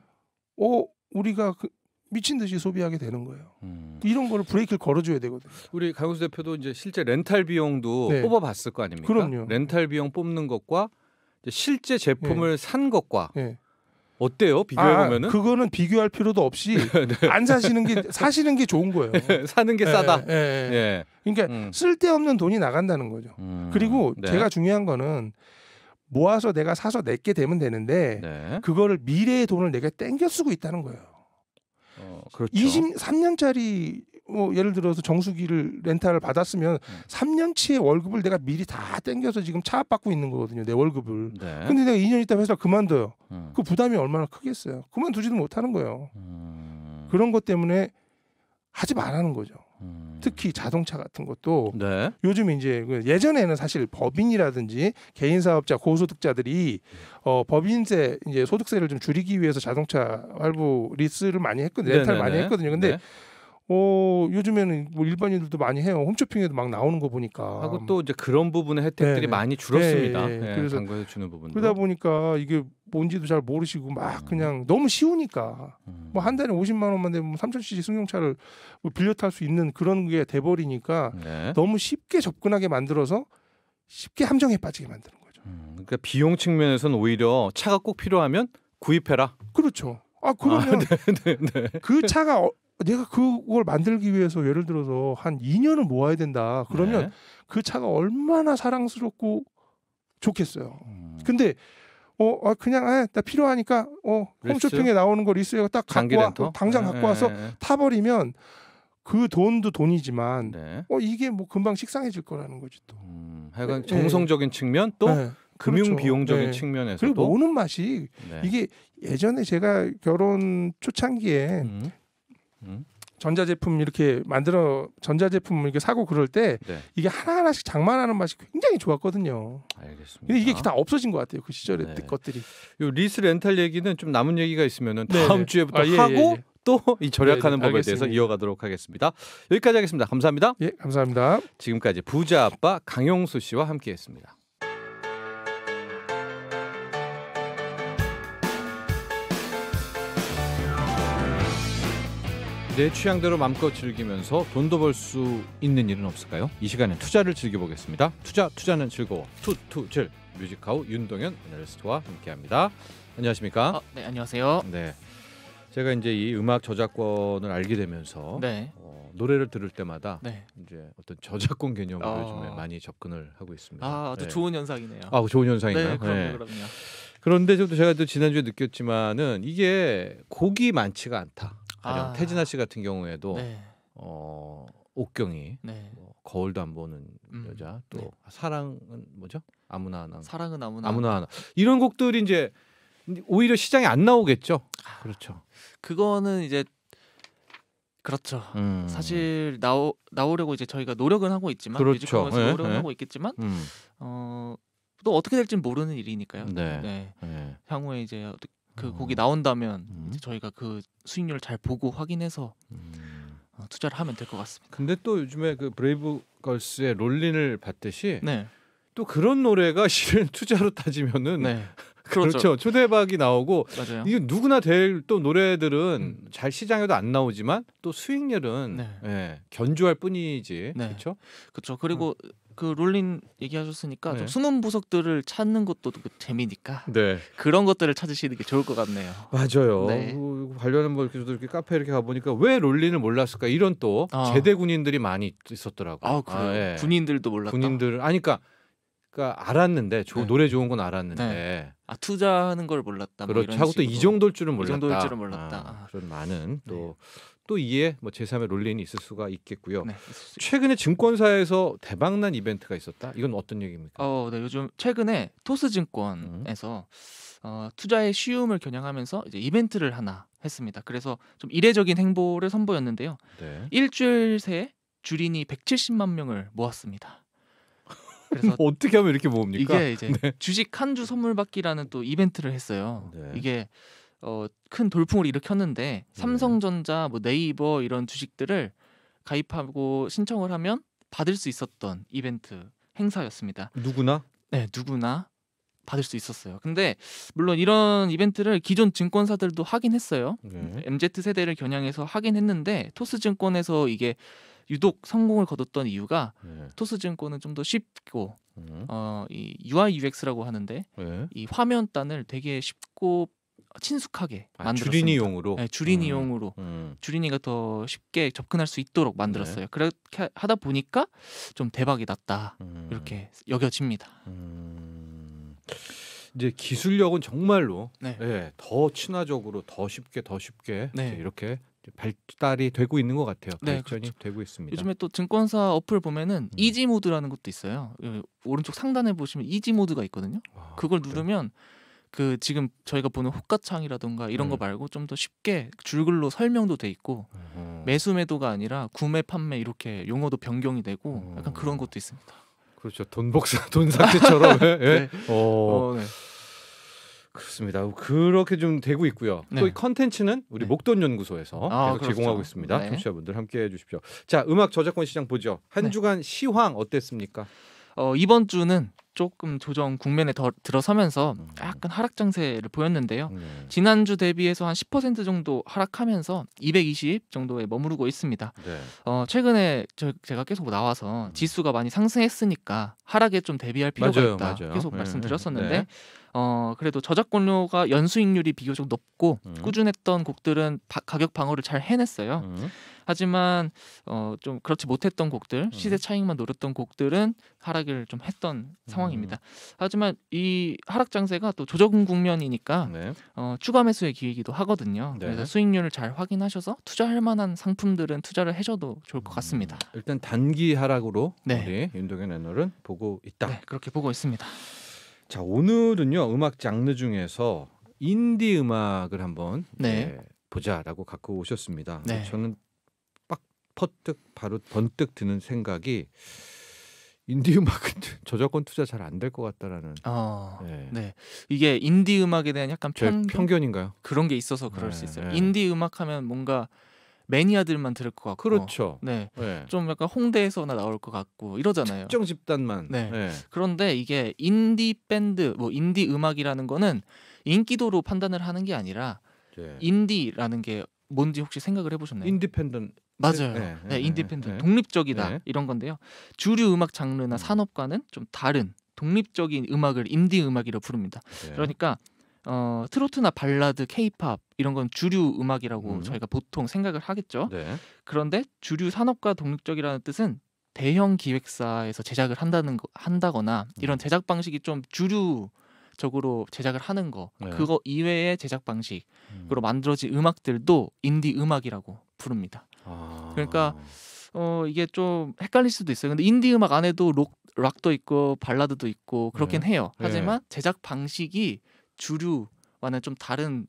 어 우리가 그 미친 듯이 소비하게 되는 거예요. 음. 이런 거를 브레이크를 걸어줘야 되거든요. 우리 강우수 대표도 이제 실제 렌탈 비용도 네. 뽑아봤을 거 아닙니까? 그럼요. 렌탈 비용 뽑는 것과 실제 제품을 예. 산 것과 예. 어때요? 비교해 아, 보면은 아, 그거는 비교할 필요도 없이 네, 네. 안 사시는 게 사시는 게 좋은 거예요. 사는 게 싸다. 예, 예, 예. 예. 그러니까 음. 쓸데없는 돈이 나간다는 거죠. 음. 그리고 네. 제가 중요한 거는 모아서 내가 사서 냈게 되면 되는데 네. 그거를 미래의 돈을 내가 땡겨 쓰고 있다는 거예요. 어, 그렇죠. 23년짜리 뭐 예를 들어서 정수기를 렌탈을 받았으면 음. 3년치의 월급을 내가 미리 다 땡겨서 지금 차 받고 있는 거거든요. 내 월급을. 네. 근데 내가 2년 있다 회사 그만둬요. 음. 그 부담이 얼마나 크겠어요. 그만두지도 못하는 거예요. 음. 그런 것 때문에 하지 말하는 거죠. 음. 특히 자동차 같은 것도 네. 요즘 이제 그 예전에는 사실 법인이라든지 개인 사업자 고소득자들이 어 법인세 이제 소득세를 좀 줄이기 위해서 자동차 할부 리스를 많이 했거든요. 렌탈 많이 했거든요. 근데 네. 어 요즘에는 뭐 일반인들도 많이 해요. 홈쇼핑에도 막 나오는 거 보니까 하고 또 이제 그런 부분의 혜택들이 네, 네. 많이 줄었습니다. 네, 네. 그래서 당 주는 부분 그러다 보니까 이게 뭔지도 잘 모르시고 막 음. 그냥 너무 쉬우니까 음. 뭐한 달에 50만 원만 되면 3천0 0 c c 승용차를 뭐 빌려 탈 수 있는 그런 게돼 버리니까 네. 너무 쉽게 접근하게 만들어서 쉽게 함정에 빠지게 만드는 거죠. 음. 그러니까 비용 측면에서는 오히려 차가 꼭 필요하면 구입해라. 그렇죠. 아 그러면 아, 네, 네, 네. 그 차가 어, 내가 그걸 만들기 위해서 예를 들어서 한 2년을 모아야 된다. 그러면 네. 그 차가 얼마나 사랑스럽고 좋겠어요. 음. 근데 어, 아, 그냥 아, 나 필요하니까 어 그 홈쇼핑에 나오는 거 리스에 딱 갖고 와, 어, 당장 네, 갖고 와서 네, 네. 타버리면 그 돈도 돈이지만 네. 어 이게 뭐 금방 식상해질 거라는 거지 또. 음, 하여간 정성적인 측면 또 금융 그렇죠. 비용적인 측면에서 그리고 오는 맛이 이게 예전에 제가 결혼 초창기에 음. 음? 전자제품 이렇게 만들어 전자제품 이렇게 사고 그럴 때 네. 이게 하나하나씩 장만하는 맛이 굉장히 좋았거든요. 알겠습니다. 근데 이게 다 없어진 것 같아요. 그 시절의 네. 것들이. 요 리스 렌탈 얘기는 좀 남은 얘기가 있으면 네, 다음 네. 주에부터 아, 예, 예 하고 예, 예. 또이 절약하는 네, 법에 대해서 이어가도록 하겠습니다. 여기까지 하겠습니다. 감사합니다. 예, 감사합니다. 지금까지 부자 아빠 강용수 씨와 함께했습니다. 내 취향대로 맘껏 즐기면서 돈도 벌 수 있는 일은 없을까요? 이 시간엔 투자를 즐겨보겠습니다. 투자 투자는 즐거워 투투즐 뮤직하우 윤동현 애널리스트와 함께합니다. 안녕하십니까? 어, 네 안녕하세요. 네 제가 이제 이 음악 저작권을 알게 되면서 네. 어, 노래를 들을 때마다 네. 이제 어떤 저작권 개념으로 어... 요즘에 많이 접근을 하고 있습니다. 아 아주 네. 좋은 현상이네요. 아 좋은 현상인가요? 네, 그럼요, 네. 그럼요. 그런데 저도 제가 또 지난주에 느꼈지만은 이게 곡이 많지가 않다. 가령 아. 태진아 씨 같은 경우에도 네. 어 옥경이 네. 뭐 거울도 안 보는 음. 여자 또 네. 사랑은 뭐죠 아무나 하나 사랑은 아무나 아무나 하나 이런 곡들이 이제 오히려 시장에 안 나오겠죠 아. 그렇죠 그거는 이제 그렇죠 음. 사실 나오 나오려고 이제 저희가 노력은 하고 있지만 그렇죠 예, 노력은 예. 하고 있겠지만 음. 어또 어떻게 될지 모르는 일이니까요 네. 네. 네. 향후에 이제 어떻게 그 음. 곡이 나온다면 음. 이제 저희가 그 수익률을 잘 보고 확인해서 음. 어, 투자를 하면 될 것 같습니다. 근데 또 요즘에 그 브레이브 걸스의 롤린을 봤듯이 네. 또 그런 노래가 실은 투자로 따지면은 네. 그렇죠. 그렇죠. 초대박이 나오고 맞아요. 이게 누구나 될 또 노래들은 음. 잘 시장에도 안 나오지만 또 수익률은 네. 예, 견조할 뿐이지. 네. 그렇죠? 그렇죠. 그리고 음. 그 롤린 얘기하셨으니까 네. 좀 숨은 보석들을 찾는 것도 재미니까 네. 그런 것들을 찾으시는 게 좋을 것 같네요. 맞아요. 네. 그 관련한 뭐 이렇게, 이렇게 카페 이렇게 가 보니까 왜 롤린을 몰랐을까 이런 또 아. 제대 군인들이 많이 있었더라고요. 아, 그래 아, 예. 군인들도 몰랐다. 군인들 아니까 그러니까, 그러니까, 알았는데 조, 네. 노래 좋은 건 알았는데 네. 아 투자하는 걸 몰랐다. 뭐 그렇죠. 뭐 하고 또이 정도일 줄은 몰랐다. 이 정도일 줄은 몰랐다. 아, 아. 그런 많은 또 네. 또 이에 뭐 제3의 롤린이 있을 수가 있겠고요. 네, 있을 최근에 증권사에서 대박난 이벤트가 있었다. 이건 어떤 얘기입니까? 어, 네, 요즘 최근에 토스증권에서 음. 어, 투자의 쉬움을 겨냥하면서 이제 이벤트를 하나 했습니다. 그래서 좀 이례적인 행보를 선보였는데요. 네. 일주일 새 주린이 170만 명을 모았습니다. 그래서 뭐 어떻게 하면 이렇게 모읍니까? 이게 이제 네. 주식 한 주 선물 받기라는 또 이벤트를 했어요. 네. 이게 어, 큰 돌풍을 일으켰는데 네. 삼성전자, 뭐 네이버 이런 주식들을 가입하고 신청을 하면 받을 수 있었던 이벤트 행사였습니다. 누구나? 네, 누구나 받을 수 있었어요. 근데 물론 이런 이벤트를 기존 증권사들도 하긴 했어요. 네. MZ 세대를 겨냥해서 하긴 했는데 토스증권에서 이게 유독 성공을 거뒀던 이유가 네. 토스증권은 좀 더 쉽고 음. 어, 네. 어이 UI UX라고 하는데 이 화면단을 되게 쉽고 친숙하게 아, 만들었습니다. 주린이용으로 네, 주린이용으로 음, 음. 주린이가 더 쉽게 접근할 수 있도록 만들었어요. 네. 그렇게 하다 보니까 좀 대박이 났다 음. 이렇게 여겨집니다. 음. 이제 기술력은 정말로 네. 네. 더 친화적으로 더 쉽게 더 쉽게 네. 이렇게 발달이 되고 있는 것 같아요. 네, 발전이 그렇죠. 되고 있습니다. 요즘에 또 증권사 어플 보면은 음. 이지 모드라는 것도 있어요. 오른쪽 상단에 보시면 이지 모드가 있거든요. 와, 아, 그걸 그래. 누르면 그 지금 저희가 보는 호가창이라던가 이런 음. 거 네. 말고 좀 더 쉽게 줄글로 설명도 돼 있고 음. 매수 매도가 아니라 구매 판매 이렇게 용어도 변경이 되고 음. 약간 그런 것도 있습니다. 그렇죠. 돈 복사 돈 삭제처럼. 예, 예? 네. 어. 어, 네. 그렇습니다. 그렇게 좀 되고 있고요. 네. 또이 컨텐츠는 우리 네. 목돈 연구소에서 아, 계속 그렇죠. 제공하고 있습니다. 네. 청취자분들 함께 해 주십시오. 자, 음악 저작권 시장 보죠. 한 네. 주간 시황 어땠습니까? 어, 이번 주는 조금 조정 국면에 더 들어서면서 음. 약간 하락 장세를 보였는데요. 네. 지난주 대비해서 한 10% 정도 하락하면서 220 정도에 머무르고 있습니다. 네. 어, 최근에 저, 제가 계속 나와서 음. 지수가 많이 상승했으니까 하락에 좀 대비할 필요가 맞아요, 있다 맞아요. 계속 네. 말씀드렸었는데 네. 어, 그래도 저작권료가 연수익률이 비교적 높고 음. 꾸준했던 곡들은 바, 가격 방어를 잘 해냈어요. 하지만 어, 좀 그렇지 못했던 곡들 음. 시세 차익만 노렸던 곡들은 하락을 좀 했던 음. 상황입니다. 하지만 이 하락 장세가 또 조정 국면이니까 네. 어, 추가 매수의 기회이기도 하거든요. 네. 그래서 수익률을 잘 확인하셔서 투자할 만한 상품들은 투자를 해줘도 좋을 것 음. 같습니다. 음, 일단 단기 하락으로 네. 우리 윤동현 애널은 보고 있다. 네, 그렇게 보고 있습니다. 자 오늘은요 음악 장르 중에서 인디 음악을 한번 네. 네, 보자라고 갖고 오셨습니다. 네. 저는 퍼뜩 바로 번뜩 드는 생각이 인디 음악은 저작권 투자 잘 안 될 것 같다라는. 아, 네. 네. 이게 인디 음악에 대한 약간 편견, 인가요 그런 게 있어서 그럴 네, 수 있어요. 네. 인디 음악하면 뭔가 매니아들만 들을 것 같고, 그렇죠. 네. 네. 좀 약간 홍대에서나 나올 것 같고 이러잖아요. 특정 집단만. 네. 네. 그런데 이게 인디 밴드, 뭐 인디 음악이라는 거는 인기도로 판단을 하는 게 아니라 네. 인디라는 게 뭔지 혹시 생각을 해보셨나요? 인디펜던 맞아요. 네, 네, 네 인디펜던트 네. 독립적이다 네. 이런 건데요. 주류 음악 장르나 음. 산업과는 좀 다른 독립적인 음악을 인디 음악이라 고 부릅니다. 그러니까 어, 트로트나 발라드, 케이팝 이런 건 주류 음악이라고 음. 저희가 보통 생각을 하겠죠. 그런데 주류 산업과 독립적이라는 뜻은 대형 기획사에서 제작을 한다는 거, 한다거나 이런 음. 제작 방식이 좀 주류 적으로 제작을 하는 거 네. 그거 이외의 제작 방식으로 음. 만들어진 음악들도 인디 음악이라고 부릅니다. 그러니까 아. 어 이게 좀 헷갈릴 수도 있어요. 근데 인디 음악 안에도 록 락도 있고 발라드도 있고 그렇긴 네. 해요. 네. 하지만 네. 제작 방식이 주류와는 좀 다른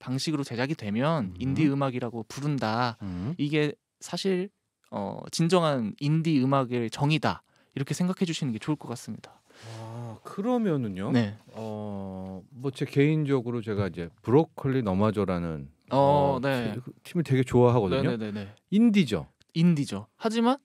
방식으로 제작이 되면 음. 인디 음악이라고 부른다. 음. 이게 사실 어 진정한 인디 음악의 정의다. 이렇게 생각해 주시는 게 좋을 것 같습니다. 아, 그러면은요. 네. 어뭐 제 개인적으로 제가 이제 브로콜리 너마저라는 어, 어, 네. 그 팀을 되게 좋아하거든요. 네네네. 인디죠. 인디죠. 하지만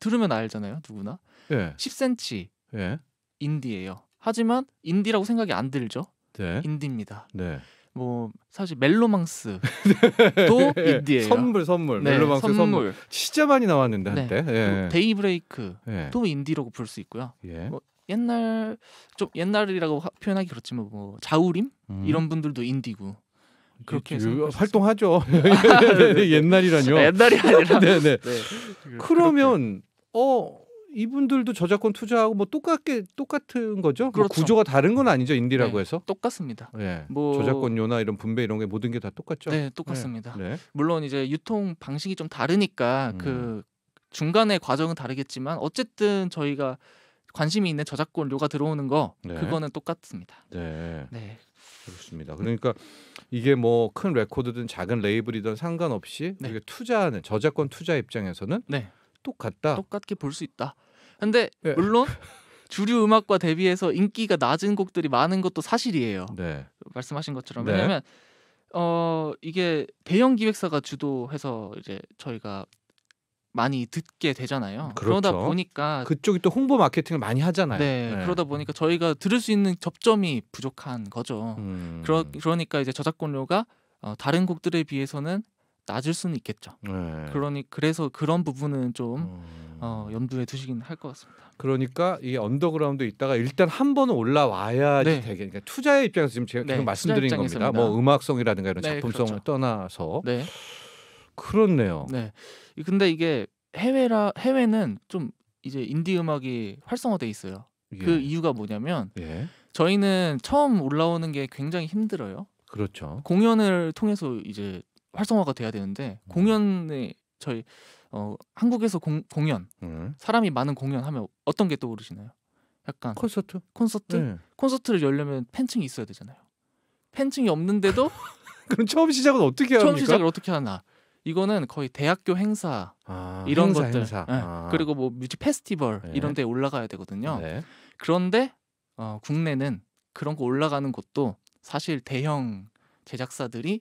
들으면 알잖아요, 누구나. 예. 10cm. 예. 인디예요. 하지만 인디라고 생각이 안 들죠. 네. 인디입니다. 네. 뭐 사실 멜로망스도 네. 인디예요. 선물 선물 네, 멜로망스 선물. 선물. 진짜 많이 나왔는데 네. 한때. 예. 데이브레이크도 예. 인디라고 부를 수 있고요. 예. 뭐 옛날 좀 옛날이라고 표현하기 그렇지만 뭐 자우림 음. 이런 분들도 인디고. 그렇게 그, 활동하죠. 네, 네, 네. 옛날이라뇨. 옛날이 아니라. 네네. 그러면 그렇게. 어 이분들도 저작권 투자하고 뭐 똑같게 똑같은 거죠? 뭐 그렇죠. 구조가 다른 건 아니죠 인디라고 네, 해서? 똑같습니다. 네. 뭐 저작권료나 이런 분배 이런 게 모든 게 다 똑같죠? 네, 예. 똑같습니다. 네. 물론 이제 유통 방식이 좀 다르니까 음. 그 중간의 과정은 다르겠지만 어쨌든 저희가 관심이 있는 저작권료가 들어오는 거 그거는 똑같습니다. 네. 그렇습니다. 그러니까 이게 뭐 큰 레코드든 작은 레이블이든 상관없이 네. 우리가 투자하는 저작권 투자 입장에서는 네. 똑같다. 똑같게 볼 수 있다. 근데 네. 물론 주류 음악과 대비해서 인기가 낮은 곡들이 많은 것도 사실이에요. 네. 말씀하신 것처럼 네. 왜냐면어 이게 대형 기획사가 주도해서 이제 저희가 많이 듣게 되잖아요. 그렇죠. 그러다 보니까 그쪽이 또 홍보 마케팅을 많이 하잖아요. 네, 네, 그러다 보니까 저희가 들을 수 있는 접점이 부족한 거죠. 음. 그러, 그러니까 이제 저작권료가 어, 다른 곡들에 비해서는 낮을 수는 있겠죠. 네. 그러니 그래서 그런 부분은 좀 음. 어, 염두에 두시긴 할 것 같습니다. 그러니까 이 언더그라운드에 있다가 일단 한 번은 올라와야지 네. 되게 그러니까 투자의 입장에서 지금 제가 네, 말씀드린 겁니다. 뭐 음악성이라든가 이런 네, 작품성을 그렇죠. 떠나서 네. 그렇네요. 네. 근데 이게 해외라 해외는 좀 이제 인디 음악이 활성화돼 있어요. 그 예. 그 이유가 뭐냐면 예. 저희는 처음 올라오는 게 굉장히 힘들어요. 그렇죠. 공연을 통해서 이제 활성화가 돼야 되는데 음. 공연에 저희 어, 한국에서 공, 공연 음. 사람이 많은 공연하면 어떤 게 떠오르시나요? 약간 콘서트 콘서트 네. 콘서트를 열려면 팬층이 있어야 되잖아요. 팬층이 없는데도 그럼 처음 시작은 어떻게 합니까? 처음 시작을 어떻게 하나? 이거는 거의 대학교 행사 아, 이런 행사, 것들 행사. 네. 아. 그리고 뭐 뮤직 페스티벌 네. 이런 데 올라가야 되거든요. 네. 그런데 어, 국내는 그런 거 올라가는 것도 사실 대형 제작사들이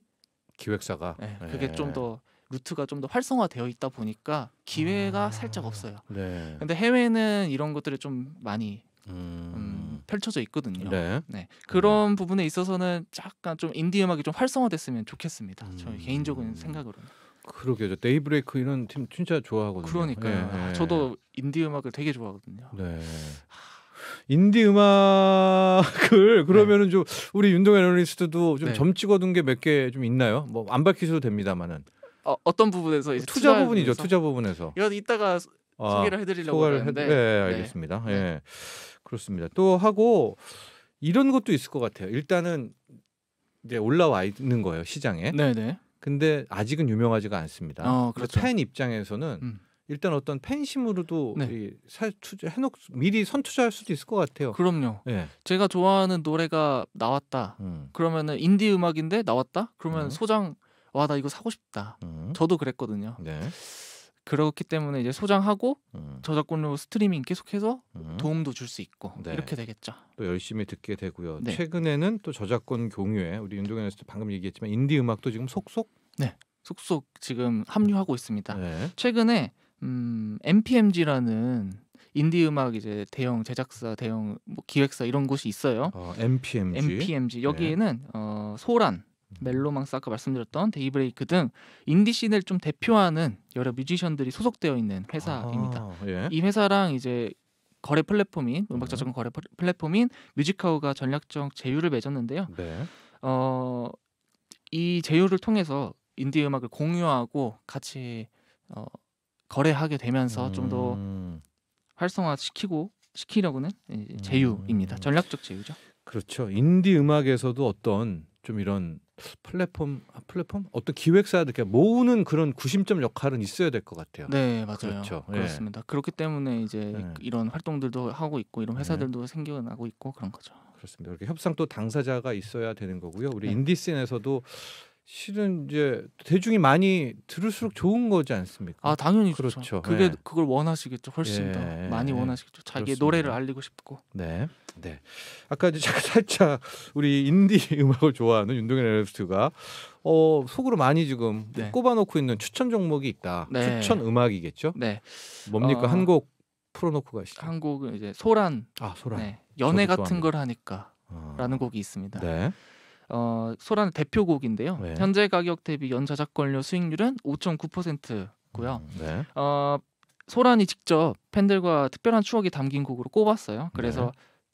기획사가 예, 네. 그게 좀 더 루트가 좀 더 활성화되어 있다 보니까 기회가 아. 살짝 없어요. 네. 근데 해외는 이런 것들이 좀 많이 음... 음, 펼쳐져 있거든요. 네. 네. 네. 그런 네. 부분에 있어서는 약간 좀 인디 음악이 좀 활성화됐으면 좋겠습니다. 음... 저 개인적인 생각으로는. 그러게요. 데이브레이크 이런 팀 진짜 좋아하거든요. 그러니까요. 예, 예. 저도 인디 음악을 되게 좋아하거든요. 네. 인디 음악을 네. 그러면은 네. 좀 우리 윤동 애리스트도 좀점 네. 찍어둔 게 몇 개 좀 있나요? 뭐안 밝히셔도 됩니다만은. 어, 어떤 부분에서 투자 부분이죠. 투자 부분에서. 이건 이따가 아, 소개를 해드리려고 하는데. 네, 네, 알겠습니다. 네. 예, 그렇습니다. 또 하고 이런 것도 있을 것 같아요. 일단은 이제 올라와 있는 거예요 시장에. 네네. 근데 아직은 유명하지가 않습니다. 어, 그렇죠. 팬 입장에서는 음. 일단 어떤 팬심으로도 네. 살 투자 해놓 미리 선투자할 수도 있을 것 같아요. 그럼요. 네. 제가 좋아하는 노래가 나왔다. 음. 그러면은 인디 음악인데 나왔다. 그러면 음. 소장 와 나 이거 사고 싶다. 음. 저도 그랬거든요. 네. 그렇기 때문에 이제 소장하고 음. 저작권으로 스트리밍 계속해서 음. 도움도 줄 수 있고 네. 이렇게 되겠죠. 또 열심히 듣게 되고요. 네. 최근에는 또 저작권 경유에 우리 윤종현 씨도 방금 얘기했지만 인디 음악도 지금 속속 네. 속속 지금 합류하고 있습니다. 네. 최근에 음, MPMG라는 인디 음악 이제 대형 제작사, 대형 뭐 기획사 이런 곳이 있어요. 어, MPMG. MPMG 여기에는 네. 어, 소란 멜로망스 아까 말씀드렸던 데이브레이크 등 인디 씬을 좀 대표하는 여러 뮤지션들이 소속되어 있는 회사입니다. 아, 예. 이 회사랑 이제 거래 플랫폼인 음악 저작권 음. 거래 플랫폼인 뮤직하우가 전략적 제휴를 맺었는데요. 네. 어, 이 제휴를 통해서 인디 음악을 공유하고 같이 어, 거래하게 되면서 음. 좀더 활성화시키고 시키려고는 음. 제휴입니다. 전략적 제휴죠. 그렇죠. 인디 음악에서도 어떤 좀 이런 플랫폼 플랫폼 어떤 기획사들 그러니까 모으는 그런 구심점 역할은 있어야 될 것 같아요. 네 맞아요. 그렇죠. 예. 그렇습니다 네. 그렇기 때문에 이제 네. 이런 활동들도 하고 있고 이런 예. 회사들도 네. 생겨나고 있고 그런 거죠. 그렇습니다. 이렇게 협상 또 당사자가 있어야 되는 거고요. 우리 네. 인디씬에서도 실은 이제 대중이 많이 들을수록 음. 좋은 거지 않습니까? 아 당연히 그렇죠. 그렇죠. 그게 네. 그걸 원하시겠죠. 훨씬 예. 더 많이 원하시겠죠. 자기의 그렇습니다. 노래를 알리고 싶고. 네, 네. 아까 이제 살짝 우리 인디 음악을 좋아하는 윤동현 엘리스트가 어, 속으로 많이 지금 네. 꼽아놓고 있는 추천 종목이 있다. 네. 추천 음악이겠죠. 네. 뭡니까 어, 한곡 풀어놓고 가시죠. 한 곡은 이제 소란. 아 소란. 네. 연애 같은 좋아합니다. 걸 하니까라는 어. 곡이 있습니다. 네. 어, 소란의 대표곡인데요. 네. 현재 가격 대비 연저작권료 수익률은 5.9%고요. 음, 네. 어, 소란이 직접 팬들과 특별한 추억이 담긴 곡으로 꼽았어요. 네. 그래서 네.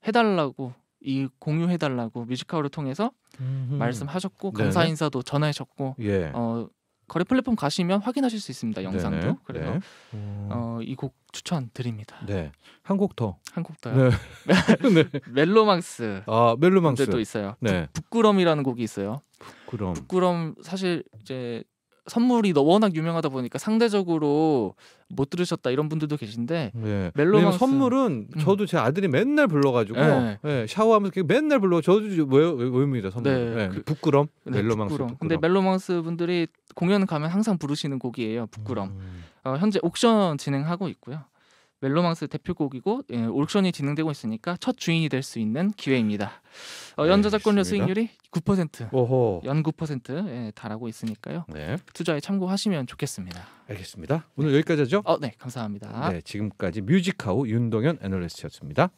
해달라고 이 공유해달라고 뮤지컬을 통해서 음흠. 말씀하셨고 네. 감사 인사도 전하셨고 예. 어, 거래 플랫폼 가시면 확인하실 수 있습니다. 영상도. 네네. 그래서 네. 음. 어, 이 곡 추천드립니다. 네. 한곡 더. 한곡 더요. 네. 네. 멜로망스. 아, 멜로망스. 또 있어요. 네. 부끄럼이라는 곡이 있어요. 부끄럼. 부끄럼 사실 이제 선물이 워낙 유명하다 보니까 상대적으로 못 들으셨다 이런 분들도 계신데 네. 멜로망스 선물은 음. 저도 제 아들이 맨날 불러가지고 네. 네, 샤워하면서 맨날 불러 저도 외웁니다 선물 네, 그, 부끄럼 네, 멜로망스 부끄럼. 부끄럼. 근데 멜로망스 분들이 공연 가면 항상 부르시는 곡이에요 부끄럼 음. 어, 현재 옥션 진행하고 있고요 멜로망스 대표곡이고 예, 옥션이 진행되고 있으니까 첫 주인이 될 수 있는 기회입니다. 어, 연저작권료 네, 수익률이 9% 오호. 연 9%에 예, 달하고 있으니까요. 네. 투자에 참고하시면 좋겠습니다. 알겠습니다. 오늘 네. 여기까지 하죠? 어, 네, 감사합니다. 네, 지금까지 뮤직하우 윤동현 애널리스트였습니다.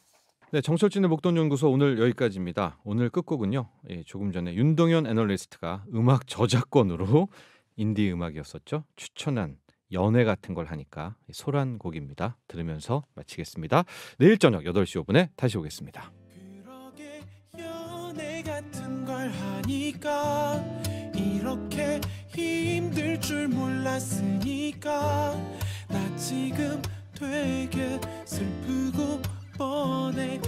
네, 정철진의 목돈연구소 오늘 여기까지입니다. 오늘 끝곡은요. 예, 조금 전에 윤동현 애널리스트가 음악 저작권으로 인디 음악이었었죠. 추천한 연애 같은 걸 하니까 소란 곡입니다. 들으면서 마치겠습니다. 내일 저녁 8시 5분에 다시 오겠습니다. 이렇게 힘들 줄 몰랐으니까 나 지금 되게 슬프고 뻔해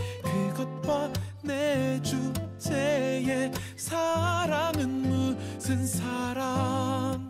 그것 봐 내 주제에 사랑은 무슨 사랑